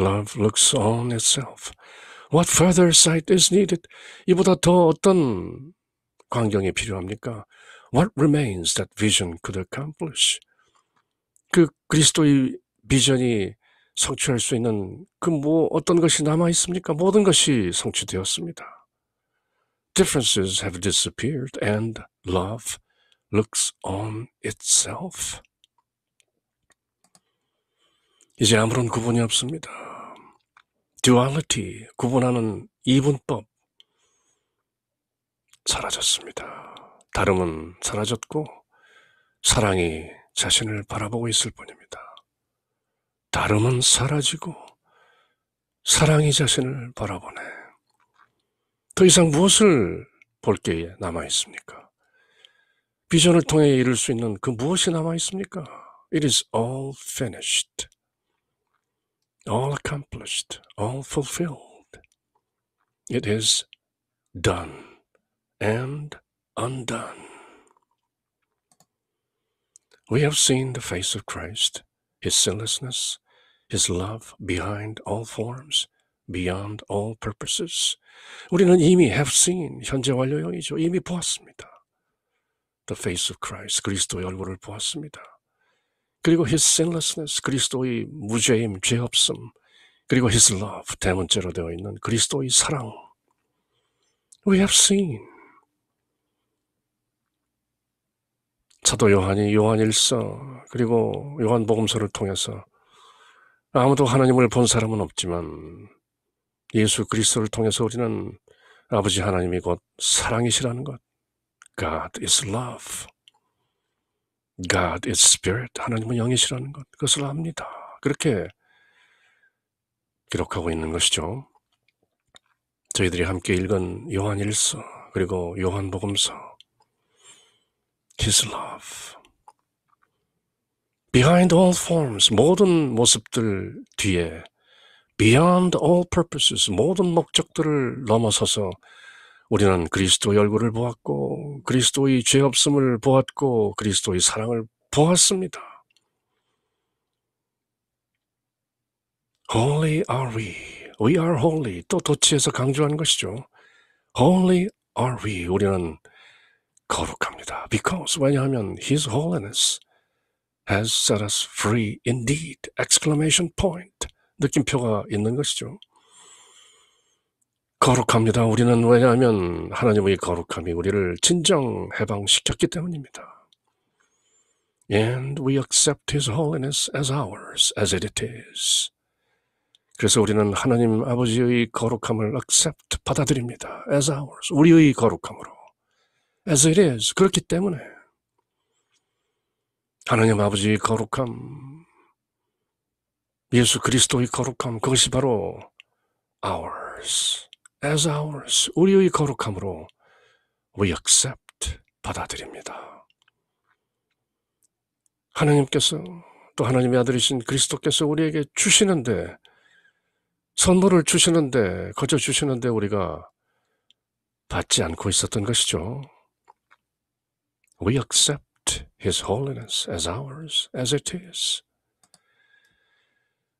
Love looks on itself. What further sight is needed? 이보다 더 어떤 광경이 필요합니까? What remains that vision could accomplish? 그 그리스도의 비전이 성취할 수 있는 그 뭐 어떤 것이 남아 있습니까? 모든 것이 성취되었습니다. Differences have disappeared and love looks on itself. 이제 아무런 구분이 없습니다. duality, 구분하는 이분법, 사라졌습니다. 다름은 사라졌고, 사랑이 자신을 바라보고 있을 뿐입니다. 다름은 사라지고 사랑이 자신을 바라보네. 더 이상 무엇을 볼 게 남아 있습니까? 비전을 통해 이룰 수 있는 그 무엇이 남아 있습니까? It is all finished, all accomplished, all fulfilled. It is done and undone. We have seen the face of Christ, his sinlessness, His love behind all forms, beyond all purposes. 우리는 이미 have seen, 현재 완료형이죠. 이미 보았습니다. The face of Christ, 그리스도의 얼굴을 보았습니다. 그리고 His sinlessness, 그리스도의 무죄임, 죄 없음, 그리고 His love, 대문자로 되어 있는 그리스도의 사랑. We have seen. 사도 요한이 요한일서 그리고 요한복음서를 통해서 아무도 하나님을 본 사람은 없지만 예수 그리스도를 통해서 우리는 아버지 하나님이 곧 사랑이시라는 것. God is love. God is spirit. 하나님은 영이시라는 것. 그것을 압니다. 그렇게 기록하고 있는 것이죠. 저희들이 함께 읽은 요한일서 그리고 요한복음서 His love. behind all forms 모든 모습들 뒤에 beyond all purposes 모든 목적들을 넘어서서 우리는 그리스도의 얼굴을 보았고 그리스도의 죄 없음을 보았고 그리스도의 사랑을 보았습니다. Holy are we. We are holy. 또 도치에서 강조한 것이죠. Holy are we. 우리는 거룩합니다. Because 왜냐하면 His holiness. has set us free indeed. exclamation point. 느낌표가 있는 것이죠. 거룩합니다. 우리는 왜냐하면 하나님의 거룩함이 우리를 진정 해방시켰기 때문입니다. And we accept His holiness as ours, as it is. 그래서 우리는 하나님 아버지의 거룩함을 accept, 받아들입니다. as ours, 우리의 거룩함으로. as it is, 그렇기 때문에 하나님 아버지의 거룩함, 예수 그리스도의 거룩함, 그것이 바로 ours, as ours, 우리의 거룩함으로 we accept, 받아들입니다. 하나님께서 또 하나님의 아들이신 그리스도께서 우리에게 주시는데 선물을 주시는데 거저 주시는데 우리가 받지 않고 있었던 것이죠. We accept His holiness as ours as it is.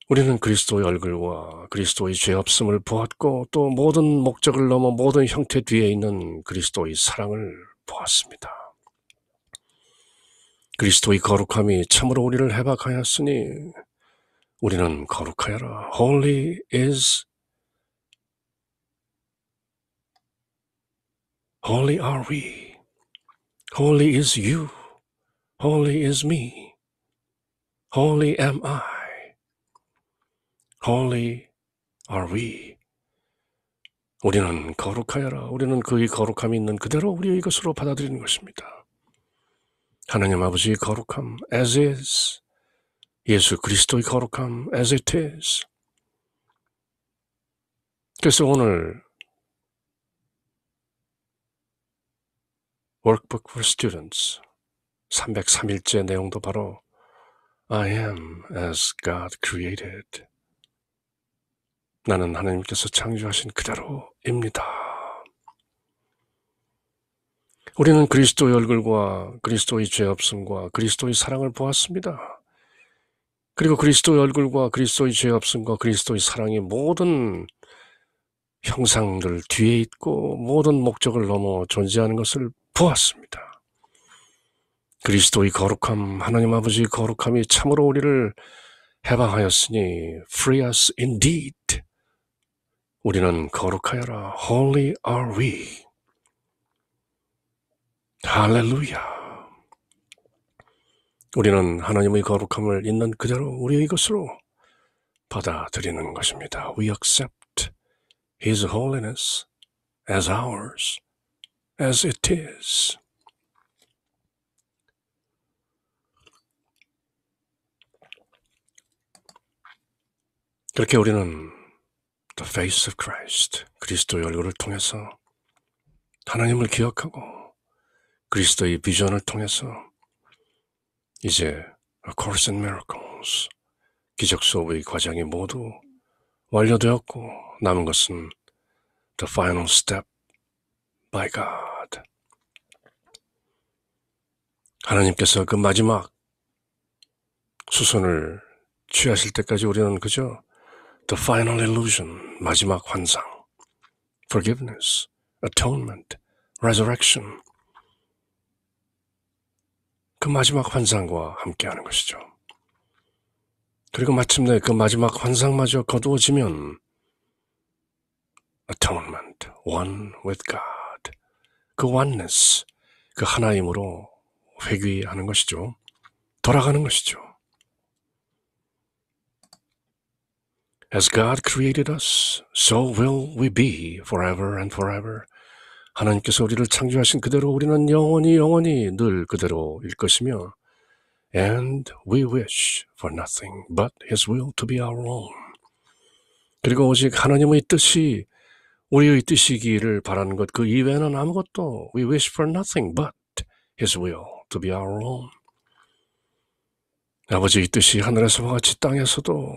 우리는 그리스도의 얼굴과 그리스도의 죄 없음을 보았고 또 모든 목적을 넘어 모든 형태 뒤에 있는 그리스도의 사랑을 보았습니다. 그리스도의 거룩함이 참으로 우리를 해박하였으니 우리는 거룩하여라. Holy is Holy are we. Holy is you. Holy is me. Holy am I. Holy are we. 우리는 거룩하여라. 우리는 그의 거룩함이 있는 그대로 우리의 것으로 받아들이는 것입니다. 하나님 아버지의 거룩함, as is. 예수 그리스도의 거룩함, as it is. 그래서 오늘 Workbook for Students 303일째 내용도 바로 I am as God created. 나는 하나님께서 창조하신 그대로입니다. 우리는 그리스도의 얼굴과 그리스도의 죄 없음과 그리스도의 사랑을 보았습니다. 그리고 그리스도의 얼굴과 그리스도의 죄 없음과 그리스도의 사랑이 모든 형상들 뒤에 있고 모든 목적을 넘어 존재하는 것을 보았습니다. 그리스도의 거룩함, 하나님 아버지의 거룩함이 참으로 우리를 해방하였으니 free us indeed. 우리는 거룩하여라. Holy are we. 할렐루야. 우리는 하나님의 거룩함을 있는 그대로 우리의 것으로 받아들이는 것입니다. We accept His holiness as ours, as it is. 그렇게 우리는 The Face of Christ, 그리스도의 얼굴을 통해서 하나님을 기억하고 그리스도의 비전을 통해서 이제 A Course in Miracles, 기적 수업의 과정이 모두 완료되었고 남은 것은 The Final Step by God. 하나님께서 그 마지막 수선을 취하실 때까지 우리는 그저 The final illusion, 마지막 환상. Forgiveness, atonement, resurrection. 그 마지막 환상과 함께 하는 것이죠. 그리고 마침내 그 마지막 환상마저 거두어지면 atonement, one with God. 그 oneness, 그 하나임으로 회귀하는 것이죠. 돌아가는 것이죠. As God created us, so will we be forever and forever. 하나님께서 우리를 창조하신 그대로 우리는 영원히 영원히 늘 그대로일 것이며 And we wish for nothing but His will to be our own. 그리고 오직 하나님의 뜻이 우리의 뜻이기를 바라는 것 그 이외에는 아무것도 We wish for nothing but His will to be our own. 아버지의 뜻이 하늘에서와 같이 땅에서도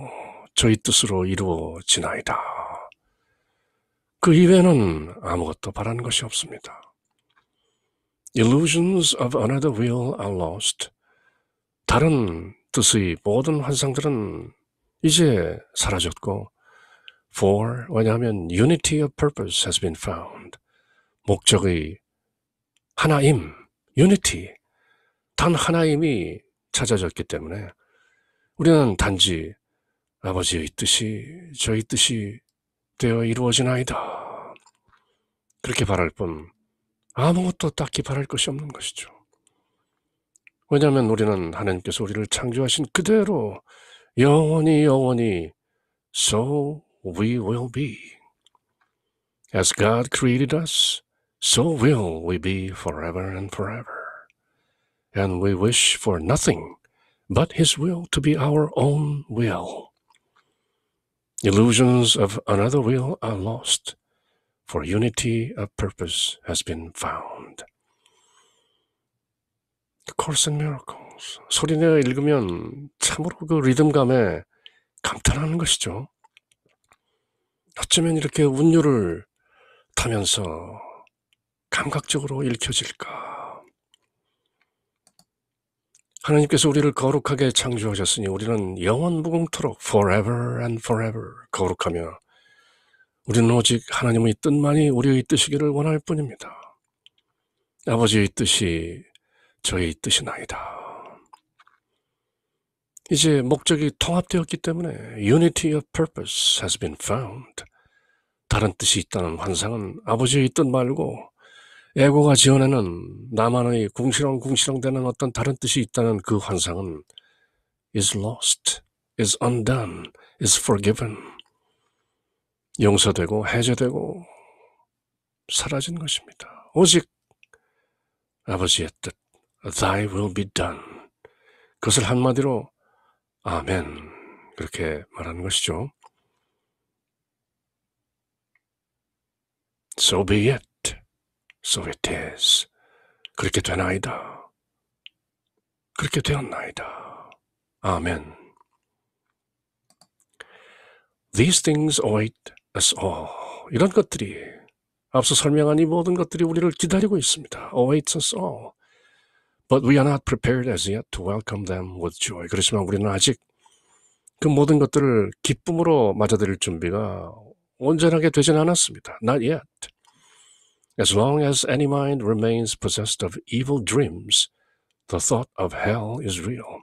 저희 뜻으로 이루어지나이다. 그 이외에는 아무것도 바라는 것이 없습니다. Illusions of another will are lost. 다른 뜻의 모든 환상들은 이제 사라졌고, for 왜냐하면 unity of purpose has been found. 목적의 하나임, unity, 단 하나임이 찾아졌기 때문에 우리는 단지 아버지의 뜻이 저희 뜻이 되어 이루어지나이다. 그렇게 바랄 뿐 아무것도 딱히 바랄 것이 없는 것이죠. 왜냐하면 우리는 하나님께서 우리를 창조하신 그대로 영원히 영원히 so we will be. As God created us, so will we be forever and forever. And we wish for nothing but His will to be our own will. Illusions of another will are lost, for unity of purpose has been found. Course in Miracles. 소리내어 읽으면 참으로 그 리듬감에 감탄하는 것이죠. 어쩌면 이렇게 운율을 타면서 감각적으로 읽혀질까. 하나님께서 우리를 거룩하게 창조하셨으니 우리는 영원 무궁토록 forever and forever 거룩하며 우리는 오직 하나님의 뜻만이 우리의 뜻이기를 원할 뿐입니다. 아버지의 뜻이 저의 뜻이나이다. 이제 목적이 통합되었기 때문에 unity of purpose has been found. 다른 뜻이 있다는 환상은 아버지의 뜻 말고 에고가 지어내는 나만의 궁시렁궁시렁 되는 어떤 다른 뜻이 있다는 그 환상은 is lost, is undone, is forgiven. 용서되고 해제되고 사라진 것입니다. 오직 아버지의 뜻, thy will be done. 그것을 한마디로 아멘 그렇게 말하는 것이죠. So be it. so it is. 그렇게 되나이다. 그렇게 되었나이다. 아멘. These things await us all. 이런 것들이 앞서 설명한 이 모든 것들이 우리를 기다리고 있습니다. awaits us all. But we are not prepared as yet to welcome them with joy. 그렇지만 우리는 아직 그 모든 것들을 기쁨으로 맞아들일 준비가 온전하게 되지는 않았습니다. Not yet. As long as any mind remains possessed of evil dreams, the thought of hell is real.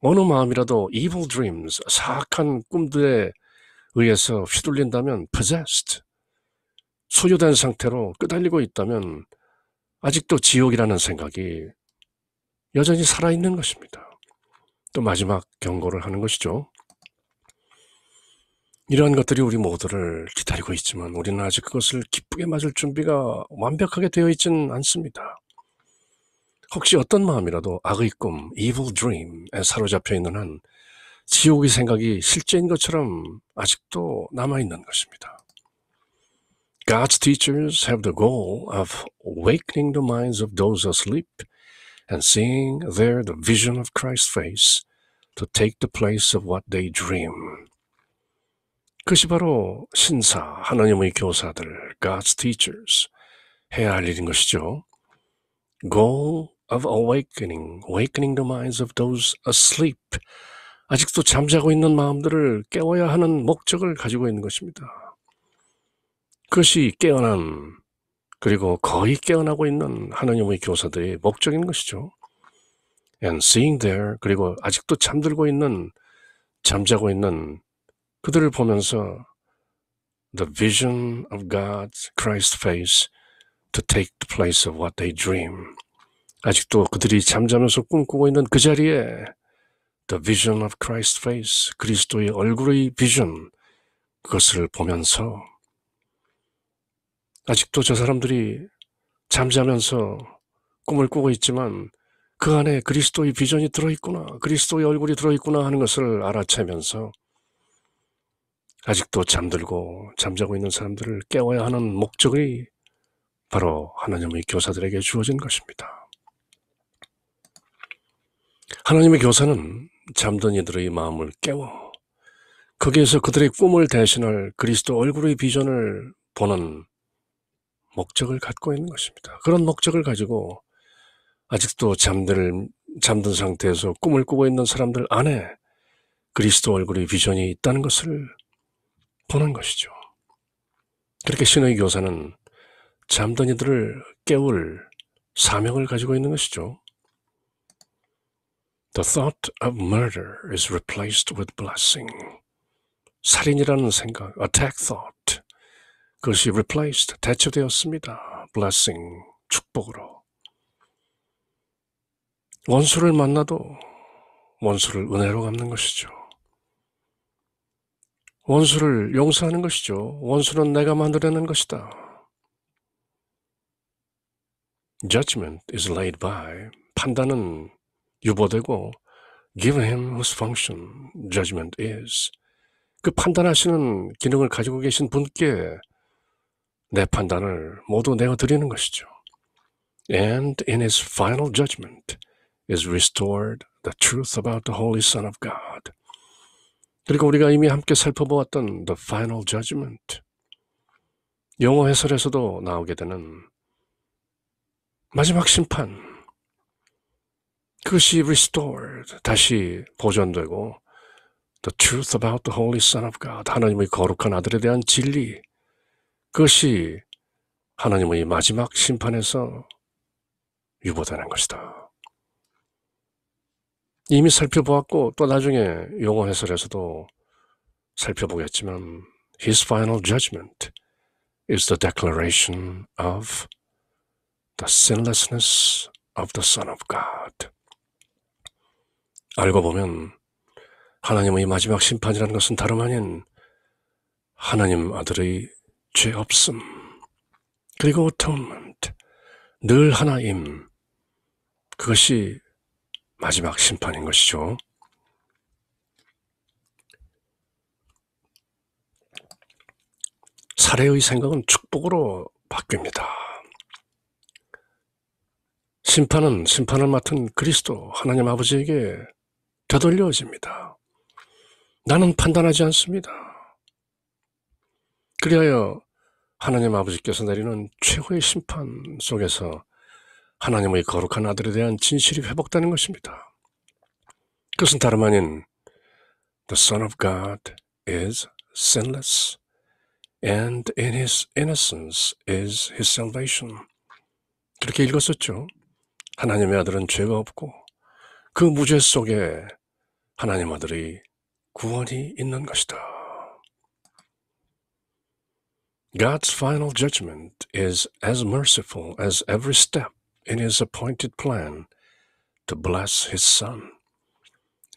어느 마음이라도 evil dreams, 사악한 꿈들에 의해서 휘둘린다면 possessed, 소유된 상태로 끄달리고 있다면 아직도 지옥이라는 생각이 여전히 살아있는 것입니다. 또 마지막 경고를 하는 것이죠. 이러한 것들이 우리 모두를 기다리고 있지만 우리는 아직 그것을 기쁘게 맞을 준비가 완벽하게 되어 있지는 않습니다. 혹시 어떤 마음이라도 악의 꿈, evil dream에 사로잡혀 있는 한 지옥의 생각이 실제인 것처럼 아직도 남아있는 것입니다. God's teachers have the goal of awakening the minds of those asleep and seeing there the vision of Christ's face to take the place of what they dream. 그것이 바로 신사, 하나님의 교사들, God's teachers, 해야 할 일인 것이죠. Goal of awakening, awakening the minds of those asleep. 아직도 잠자고 있는 마음들을 깨워야 하는 목적을 가지고 있는 것입니다. 그것이 깨어난, 그리고 거의 깨어나고 있는 하나님의 교사들의 목적인 것이죠. And seeing there, 그리고 아직도 잠들고 있는, 잠자고 있는 그들을 보면서 the vision of God's Christ face to take the place of what they dream. 아직도 그들이 잠자면서 꿈꾸고 있는 그 자리에 the vision of Christ face 그리스도의 얼굴의 vision, 그것을 보면서 아직도 저 사람들이 잠자면서 꿈을 꾸고 있지만 그 안에 그리스도의 비전이 들어있구나, 그리스도의 얼굴이 들어있구나 하는 것을 알아채면서 아직도 잠들고 잠자고 있는 사람들을 깨워야 하는 목적이 바로 하나님의 교사들에게 주어진 것입니다. 하나님의 교사는 잠든 이들의 마음을 깨워 거기에서 그들의 꿈을 대신할 그리스도 얼굴의 비전을 보는 목적을 갖고 있는 것입니다. 그런 목적을 가지고 아직도 잠들, 잠든 상태에서 꿈을 꾸고 있는 사람들 안에 그리스도 얼굴의 비전이 있다는 것을 보는 것이죠. 그렇게 신의 교사는 잠든 이들을 깨울 사명을 가지고 있는 것이죠. The thought of murder is replaced with blessing. 살인이라는 생각, attack thought, 그것이 replaced, 대체되었습니다. blessing, 축복으로. 원수를 만나도 원수를 은혜로 갚는 것이죠. 원수를 용서하는 것이죠. 원수는 내가 만들어낸 것이다. Judgment is laid by. 판단은 유보되고 give him whose function judgment is. 그 판단하시는 기능을 가지고 계신 분께 내 판단을 모두 내어드리는 것이죠. And in his final judgment is restored the truth about the Holy Son of God. 그리고 우리가 이미 함께 살펴보았던 The Final Judgment. 영어 해설에서도 나오게 되는 마지막 심판. 그것이 restored, 다시 보존되고 The truth about the Holy Son of God, 하나님의 거룩한 아들에 대한 진리. 그것이 하나님의 마지막 심판에서 유보되는 것이다. 이미 살펴보았고 또 나중에 용어 해설에서도 살펴보겠지만 His final judgment is the declaration of the sinlessness of the Son of God. 알고 보면 하나님의 마지막 심판이라는 것은 다름 아닌 하나님 아들의 죄 없음 그리고 atonement 늘 하나임 그것이 마지막 심판인 것이죠. 사례의 생각은 축복으로 바뀝니다. 심판은 심판을 맡은 그리스도 하나님 아버지에게 되돌려집니다. 나는 판단하지 않습니다. 그리하여 하나님 아버지께서 내리는 최후의 심판 속에서 하나님의 거룩한 아들에 대한 진실이 회복되는 것입니다. 그것은 다름 아닌 The Son of God is sinless and in his innocence is his salvation. 그렇게 읽었었죠. 하나님의 아들은 죄가 없고 그 무죄 속에 하나님 아들의 구원이 있는 것이다. God's final judgment is as merciful as every step in his appointed plan to bless his son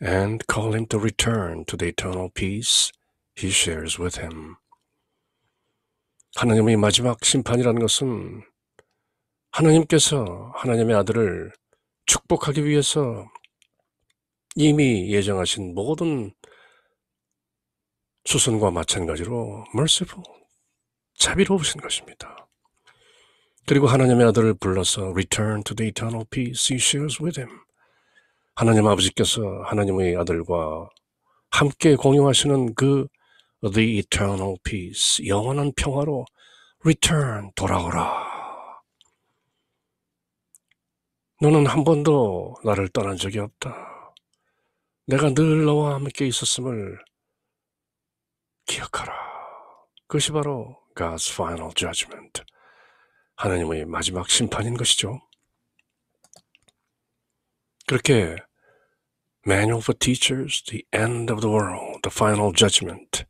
and call him to return to the eternal peace he shares with him. 하나님의 마지막 심판이라는 것은 하나님께서 하나님의 아들을 축복하기 위해서 이미 예정하신 모든 수순과 마찬가지로 merciful, 자비로우신 것입니다. 그리고 하나님의 아들을 불러서 Return to the eternal peace he shares with him. 하나님 아버지께서 하나님의 아들과 함께 공유하시는 그 The eternal peace, 영원한 평화로 Return, 돌아오라. 너는 한 번도 나를 떠난 적이 없다. 내가 늘 너와 함께 있었음을 기억하라. 그것이 바로 God's final judgment. 하나님의 마지막 심판인 것이죠. 그렇게 Manual for Teachers, The End of the World, The Final Judgment,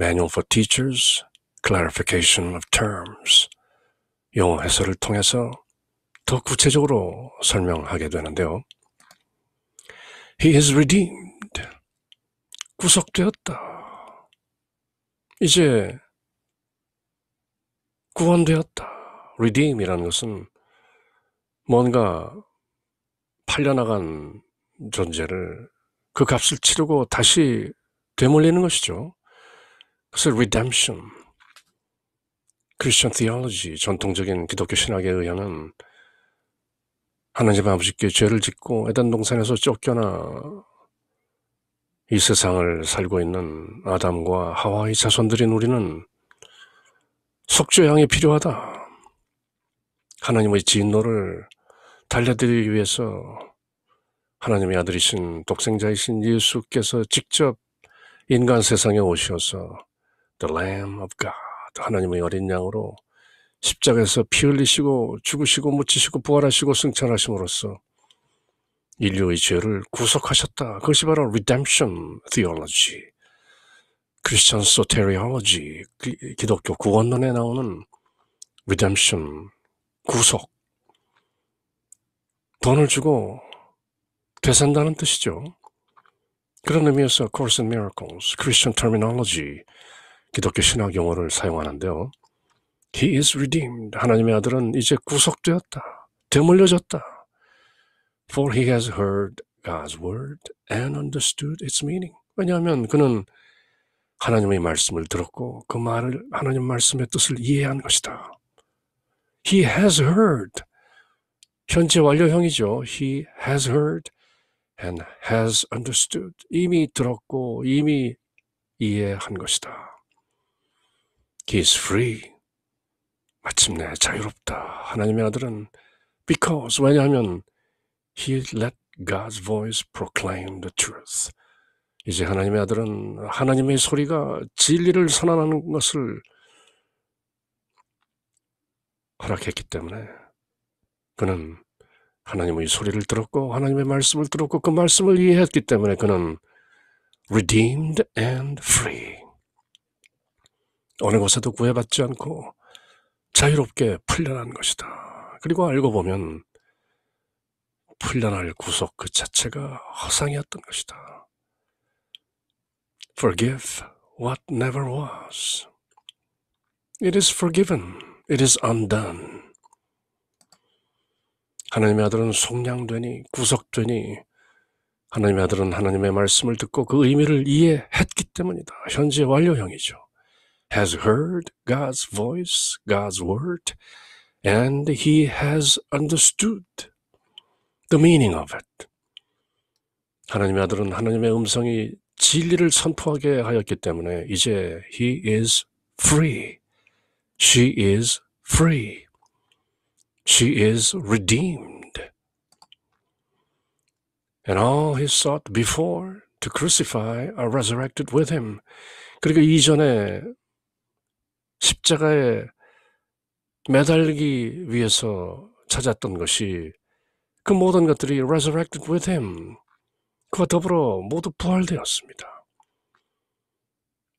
Manual for Teachers, Clarification of Terms, 용어 해설을 통해서 더 구체적으로 설명하게 되는데요. He is redeemed. 구속되었다. 이제 구원되었다. redeem이라는 것은 뭔가 팔려나간 존재를 그 값을 치르고 다시 되물리는 것이죠. 그래서 redemption, Christian theology, 전통적인 기독교 신학에 의하면 하나님 아버지께 죄를 짓고 에덴 동산에서 쫓겨나 이 세상을 살고 있는 아담과 하와이 자손들인 우리는 속죄양이 필요하다. 하나님의 진노를 달려드기 위해서 하나님의 아들이신 독생자이신 예수께서 직접 인간 세상에 오셔서 The Lamb of God, 하나님의 어린 양으로 십자가에서 피 흘리시고 죽으시고 묻히시고 부활하시고 승천하심으로써 인류의 죄를 구속하셨다. 그것이 바로 Redemption Theology, 크리스천 소테리오지 기독교 구원론에 나오는 리뎀션, 구속, 돈을 주고 되산다는 뜻이죠. 그런 의미에서 Course in Miracles, Christian Terminology, 기독교 신학 용어를 사용하는데요. He is redeemed. 하나님의 아들은 이제 구속되었다. 되물려졌다. For he has heard God's word and understood its meaning. 왜냐하면 그는 하나님의 말씀을 들었고 그 말을 하나님 말씀의 뜻을 이해한 것이다. He has heard. 현재 완료형이죠. He has heard and has understood. 이미 들었고 이미 이해한 것이다. He is free. 마침내 자유롭다. 하나님의 아들은 because 왜냐하면 he let God's voice proclaim the truth. 이제 하나님의 아들은 하나님의 소리가 진리를 선언하는 것을 허락했기 때문에 그는 하나님의 소리를 들었고 하나님의 말씀을 들었고 그 말씀을 이해했기 때문에 그는 redeemed and free 어느 곳에도 구애받지 않고 자유롭게 풀려난 것이다. 그리고 알고 보면 풀려날 구속 그 자체가 허상이었던 것이다. Forgive what never was. It is forgiven. It is undone. 하나님의 아들은 속량되니 구속되니 하나님의 아들은 하나님의 말씀을 듣고 그 의미를 이해했기 때문이다. 현재 완료형이죠. has heard God's voice, God's word, and he has understood the meaning of it. 하나님의 아들은 하나님의 음성이 진리를 선포하게 하였기 때문에 이제 he is free. she is free. she is redeemed. And all he sought before to crucify are resurrected with him. 그리고 이전에 십자가에 매달기 위해서 찾았던 것이 그 모든 것들이 resurrected with him. 그와 더불어 모두 부활되었습니다.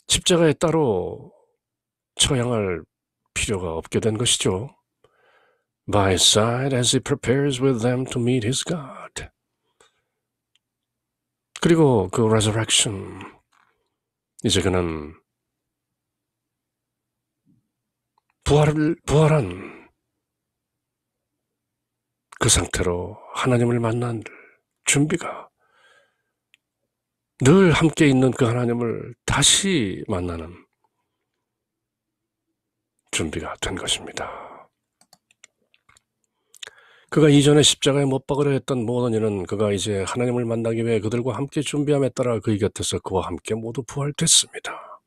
십자가에 따로 처형할 필요가 없게 된 것이죠. By side as he prepares with them to meet his God. 그리고 그 resurrection 이제 그는 부활을 부활한 그 상태로 하나님을 만난 준비가 늘 함께 있는 그 하나님을 다시 만나는 준비가 된 것입니다. 그가 이전에 십자가에 못 박으려 했던 모든 이는 그가 이제 하나님을 만나기 위해 그들과 함께 준비함에 따라 그의 곁에서 그와 함께 모두 부활됐습니다.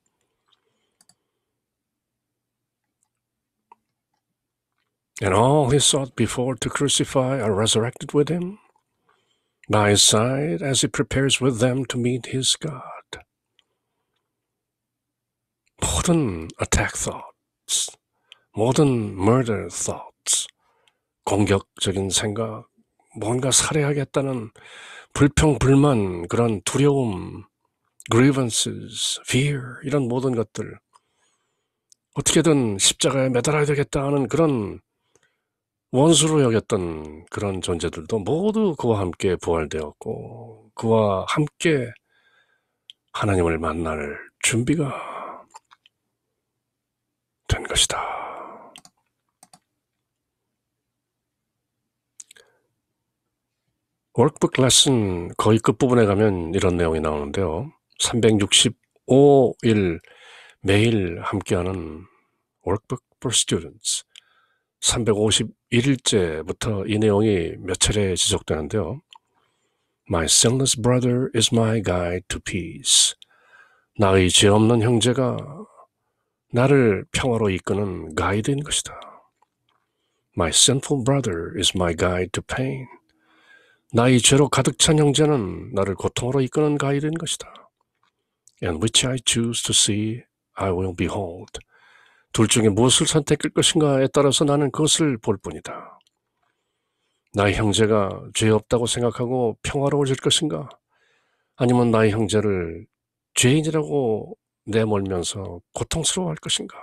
And all he sought before to crucify are resurrected with him. by his side as he prepares with them to meet his God. 모든 attack thoughts, 모든 murder thoughts, 공격적인 생각, 뭔가 살해하겠다는 불평, 불만, 그런 두려움, grievances, fear, 이런 모든 것들, 어떻게든 십자가에 매달아야 되겠다 하는 그런 원수로 여겼던 그런 존재들도 모두 그와 함께 부활되었고 그와 함께 하나님을 만날 준비가 된 것이다. 월크북 레슨 거의 끝부분에 가면 이런 내용이 나오는데요. 365일 매일 함께하는 월크북 for students. 351일째부터 이 내용이 몇 차례 지속되는데요 My sinless brother is my guide to peace. 나의 죄 없는 형제가 나를 평화로 이끄는 가이드인 것이다. My sinful brother is my guide to pain. 나의 죄로 가득 찬 형제는 나를 고통으로 이끄는 가이드인 것이다. And which I choose to see, I will behold. 둘 중에 무엇을 선택할 것인가에 따라서 나는 그것을 볼 뿐이다. 나의 형제가 죄 없다고 생각하고 평화로워질 것인가? 아니면 나의 형제를 죄인이라고 내몰면서 고통스러워할 것인가?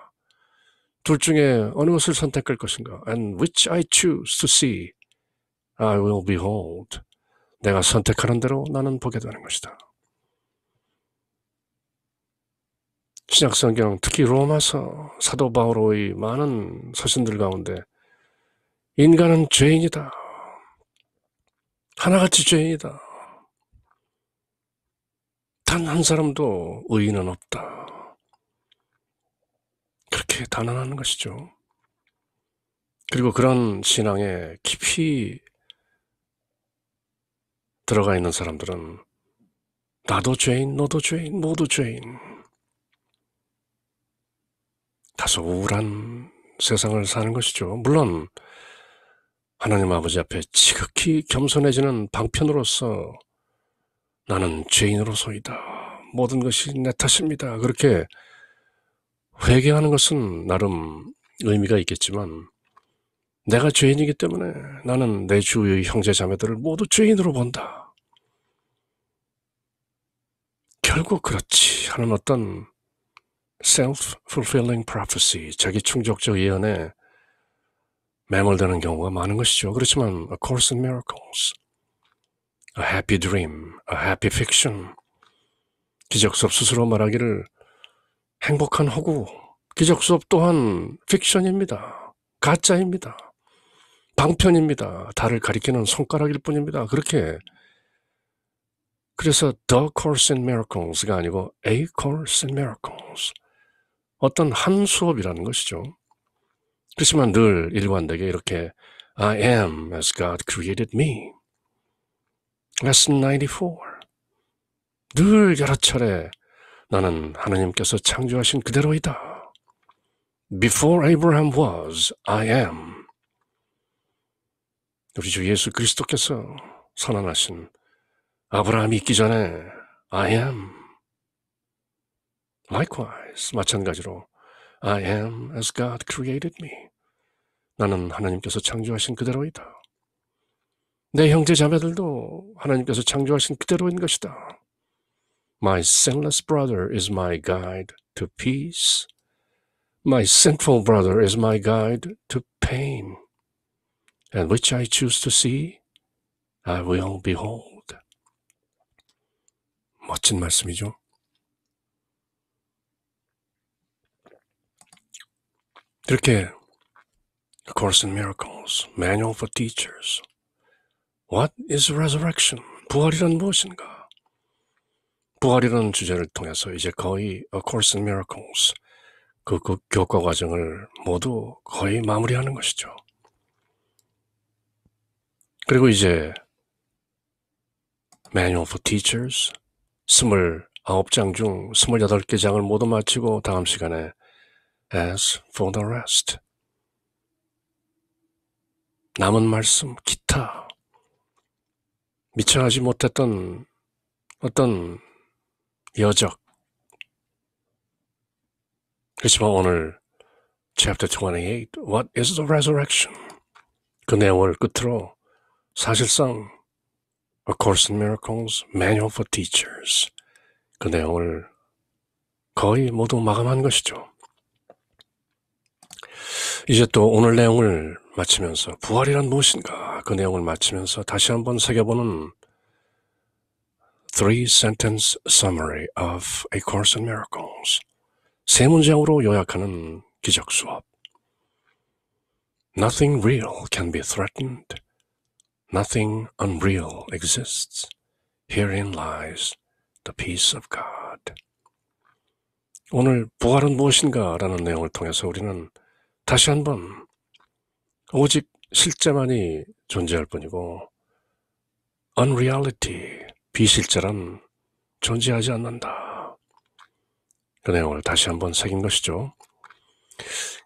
둘 중에 어느 것을 선택할 것인가? And which I choose to see, I will behold. 내가 선택하는 대로 나는 보게 되는 것이다. 신약 성경, 특히 로마서 사도 바오로의 많은 서신들 가운데 인간은 죄인이다. 하나같이 죄인이다. 단 한 사람도 의인은 없다. 그렇게 단언하는 것이죠. 그리고 그런 신앙에 깊이 들어가 있는 사람들은 나도 죄인, 너도 죄인, 모두 죄인. 다소 우울한 세상을 사는 것이죠. 물론 하나님 아버지 앞에 지극히 겸손해지는 방편으로서 나는 죄인으로서이다. 모든 것이 내 탓입니다. 그렇게 회개하는 것은 나름 의미가 있겠지만 내가 죄인이기 때문에 나는 내 주의 형제 자매들을 모두 죄인으로 본다. 결국 그렇지 하는 어떤 self-fulfilling prophecy, 자기 충족적 예언에 매몰되는 경우가 많은 것이죠. 그렇지만 A Course in Miracles, A Happy Dream, A Happy Fiction, 기적 수업 스스로 말하기를 행복한 허구, 기적 수업 또한 픽션입니다. 가짜입니다. 방편입니다. 달을 가리키는 손가락일 뿐입니다. 그렇게 그래서 The Course in Miracles가 아니고 A Course in Miracles 어떤 한 수업이라는 것이죠. 그렇지만 늘 일관되게 이렇게 I am as God created me. Lesson 94. 늘 여러 차례 나는 하나님께서 창조하신 그대로이다. Before Abraham was, I am. 우리 주 예수 그리스도께서 선언하신 아브라함이 있기 전에 I am. Likewise. 마찬가지로 I am as God created me. 나는 하나님께서 창조하신 그대로이다. 내 형제 자매들도 하나님께서 창조하신 그대로인 것이다. My sinless brother is my guide to peace. My sinful brother is my guide to pain. And which I choose to see, I will behold. 멋진 말씀이죠. 이렇게 A Course in Miracles, Manual for Teachers, What is Resurrection? 부활이란 무엇인가? 부활이라는 주제를 통해서 이제 거의 A Course in Miracles 그, 그 교과 과정을 모두 거의 마무리하는 것이죠. 그리고 이제 Manual for Teachers 29장 중 28개 장을 모두 마치고 다음 시간에 as for the rest. 남은 말씀, 기타. 미처 하지 못했던 어떤 여적. 그렇지만 오늘 chapter 28, what is the resurrection? 그 내용을 끝으로 사실상 A Course in Miracles, Manual for Teachers 그 내용을 거의 모두 마감한 것이죠. 이제 또 오늘 내용을 마치면서 부활이란 무엇인가 그 내용을 마치면서 다시 한번 새겨보는 Three Sentence Summary of A Course in Miracles 세 문장으로 요약하는 기적 수업 Nothing real can be threatened. Nothing unreal exists. Herein lies the peace of God. 오늘 부활은 무엇인가 라는 내용을 통해서 우리는 다시 한번 오직 실제만이 존재할 뿐이고 unreality, 비실제란 존재하지 않는다. 그 내용을 다시 한번 새긴 것이죠.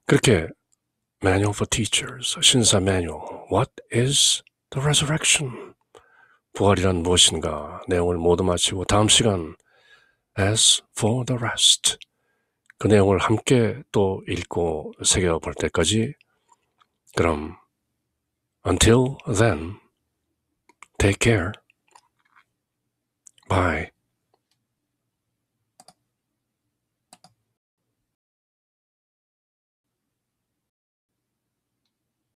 그렇게 Manual for Teachers, 신사 manual What is the Resurrection? 부활이란 무엇인가 내용을 모두 마치고 다음 시간 As for the Rest 그 내용을 함께 또 읽고 새겨볼 때까지 그럼 until then take care bye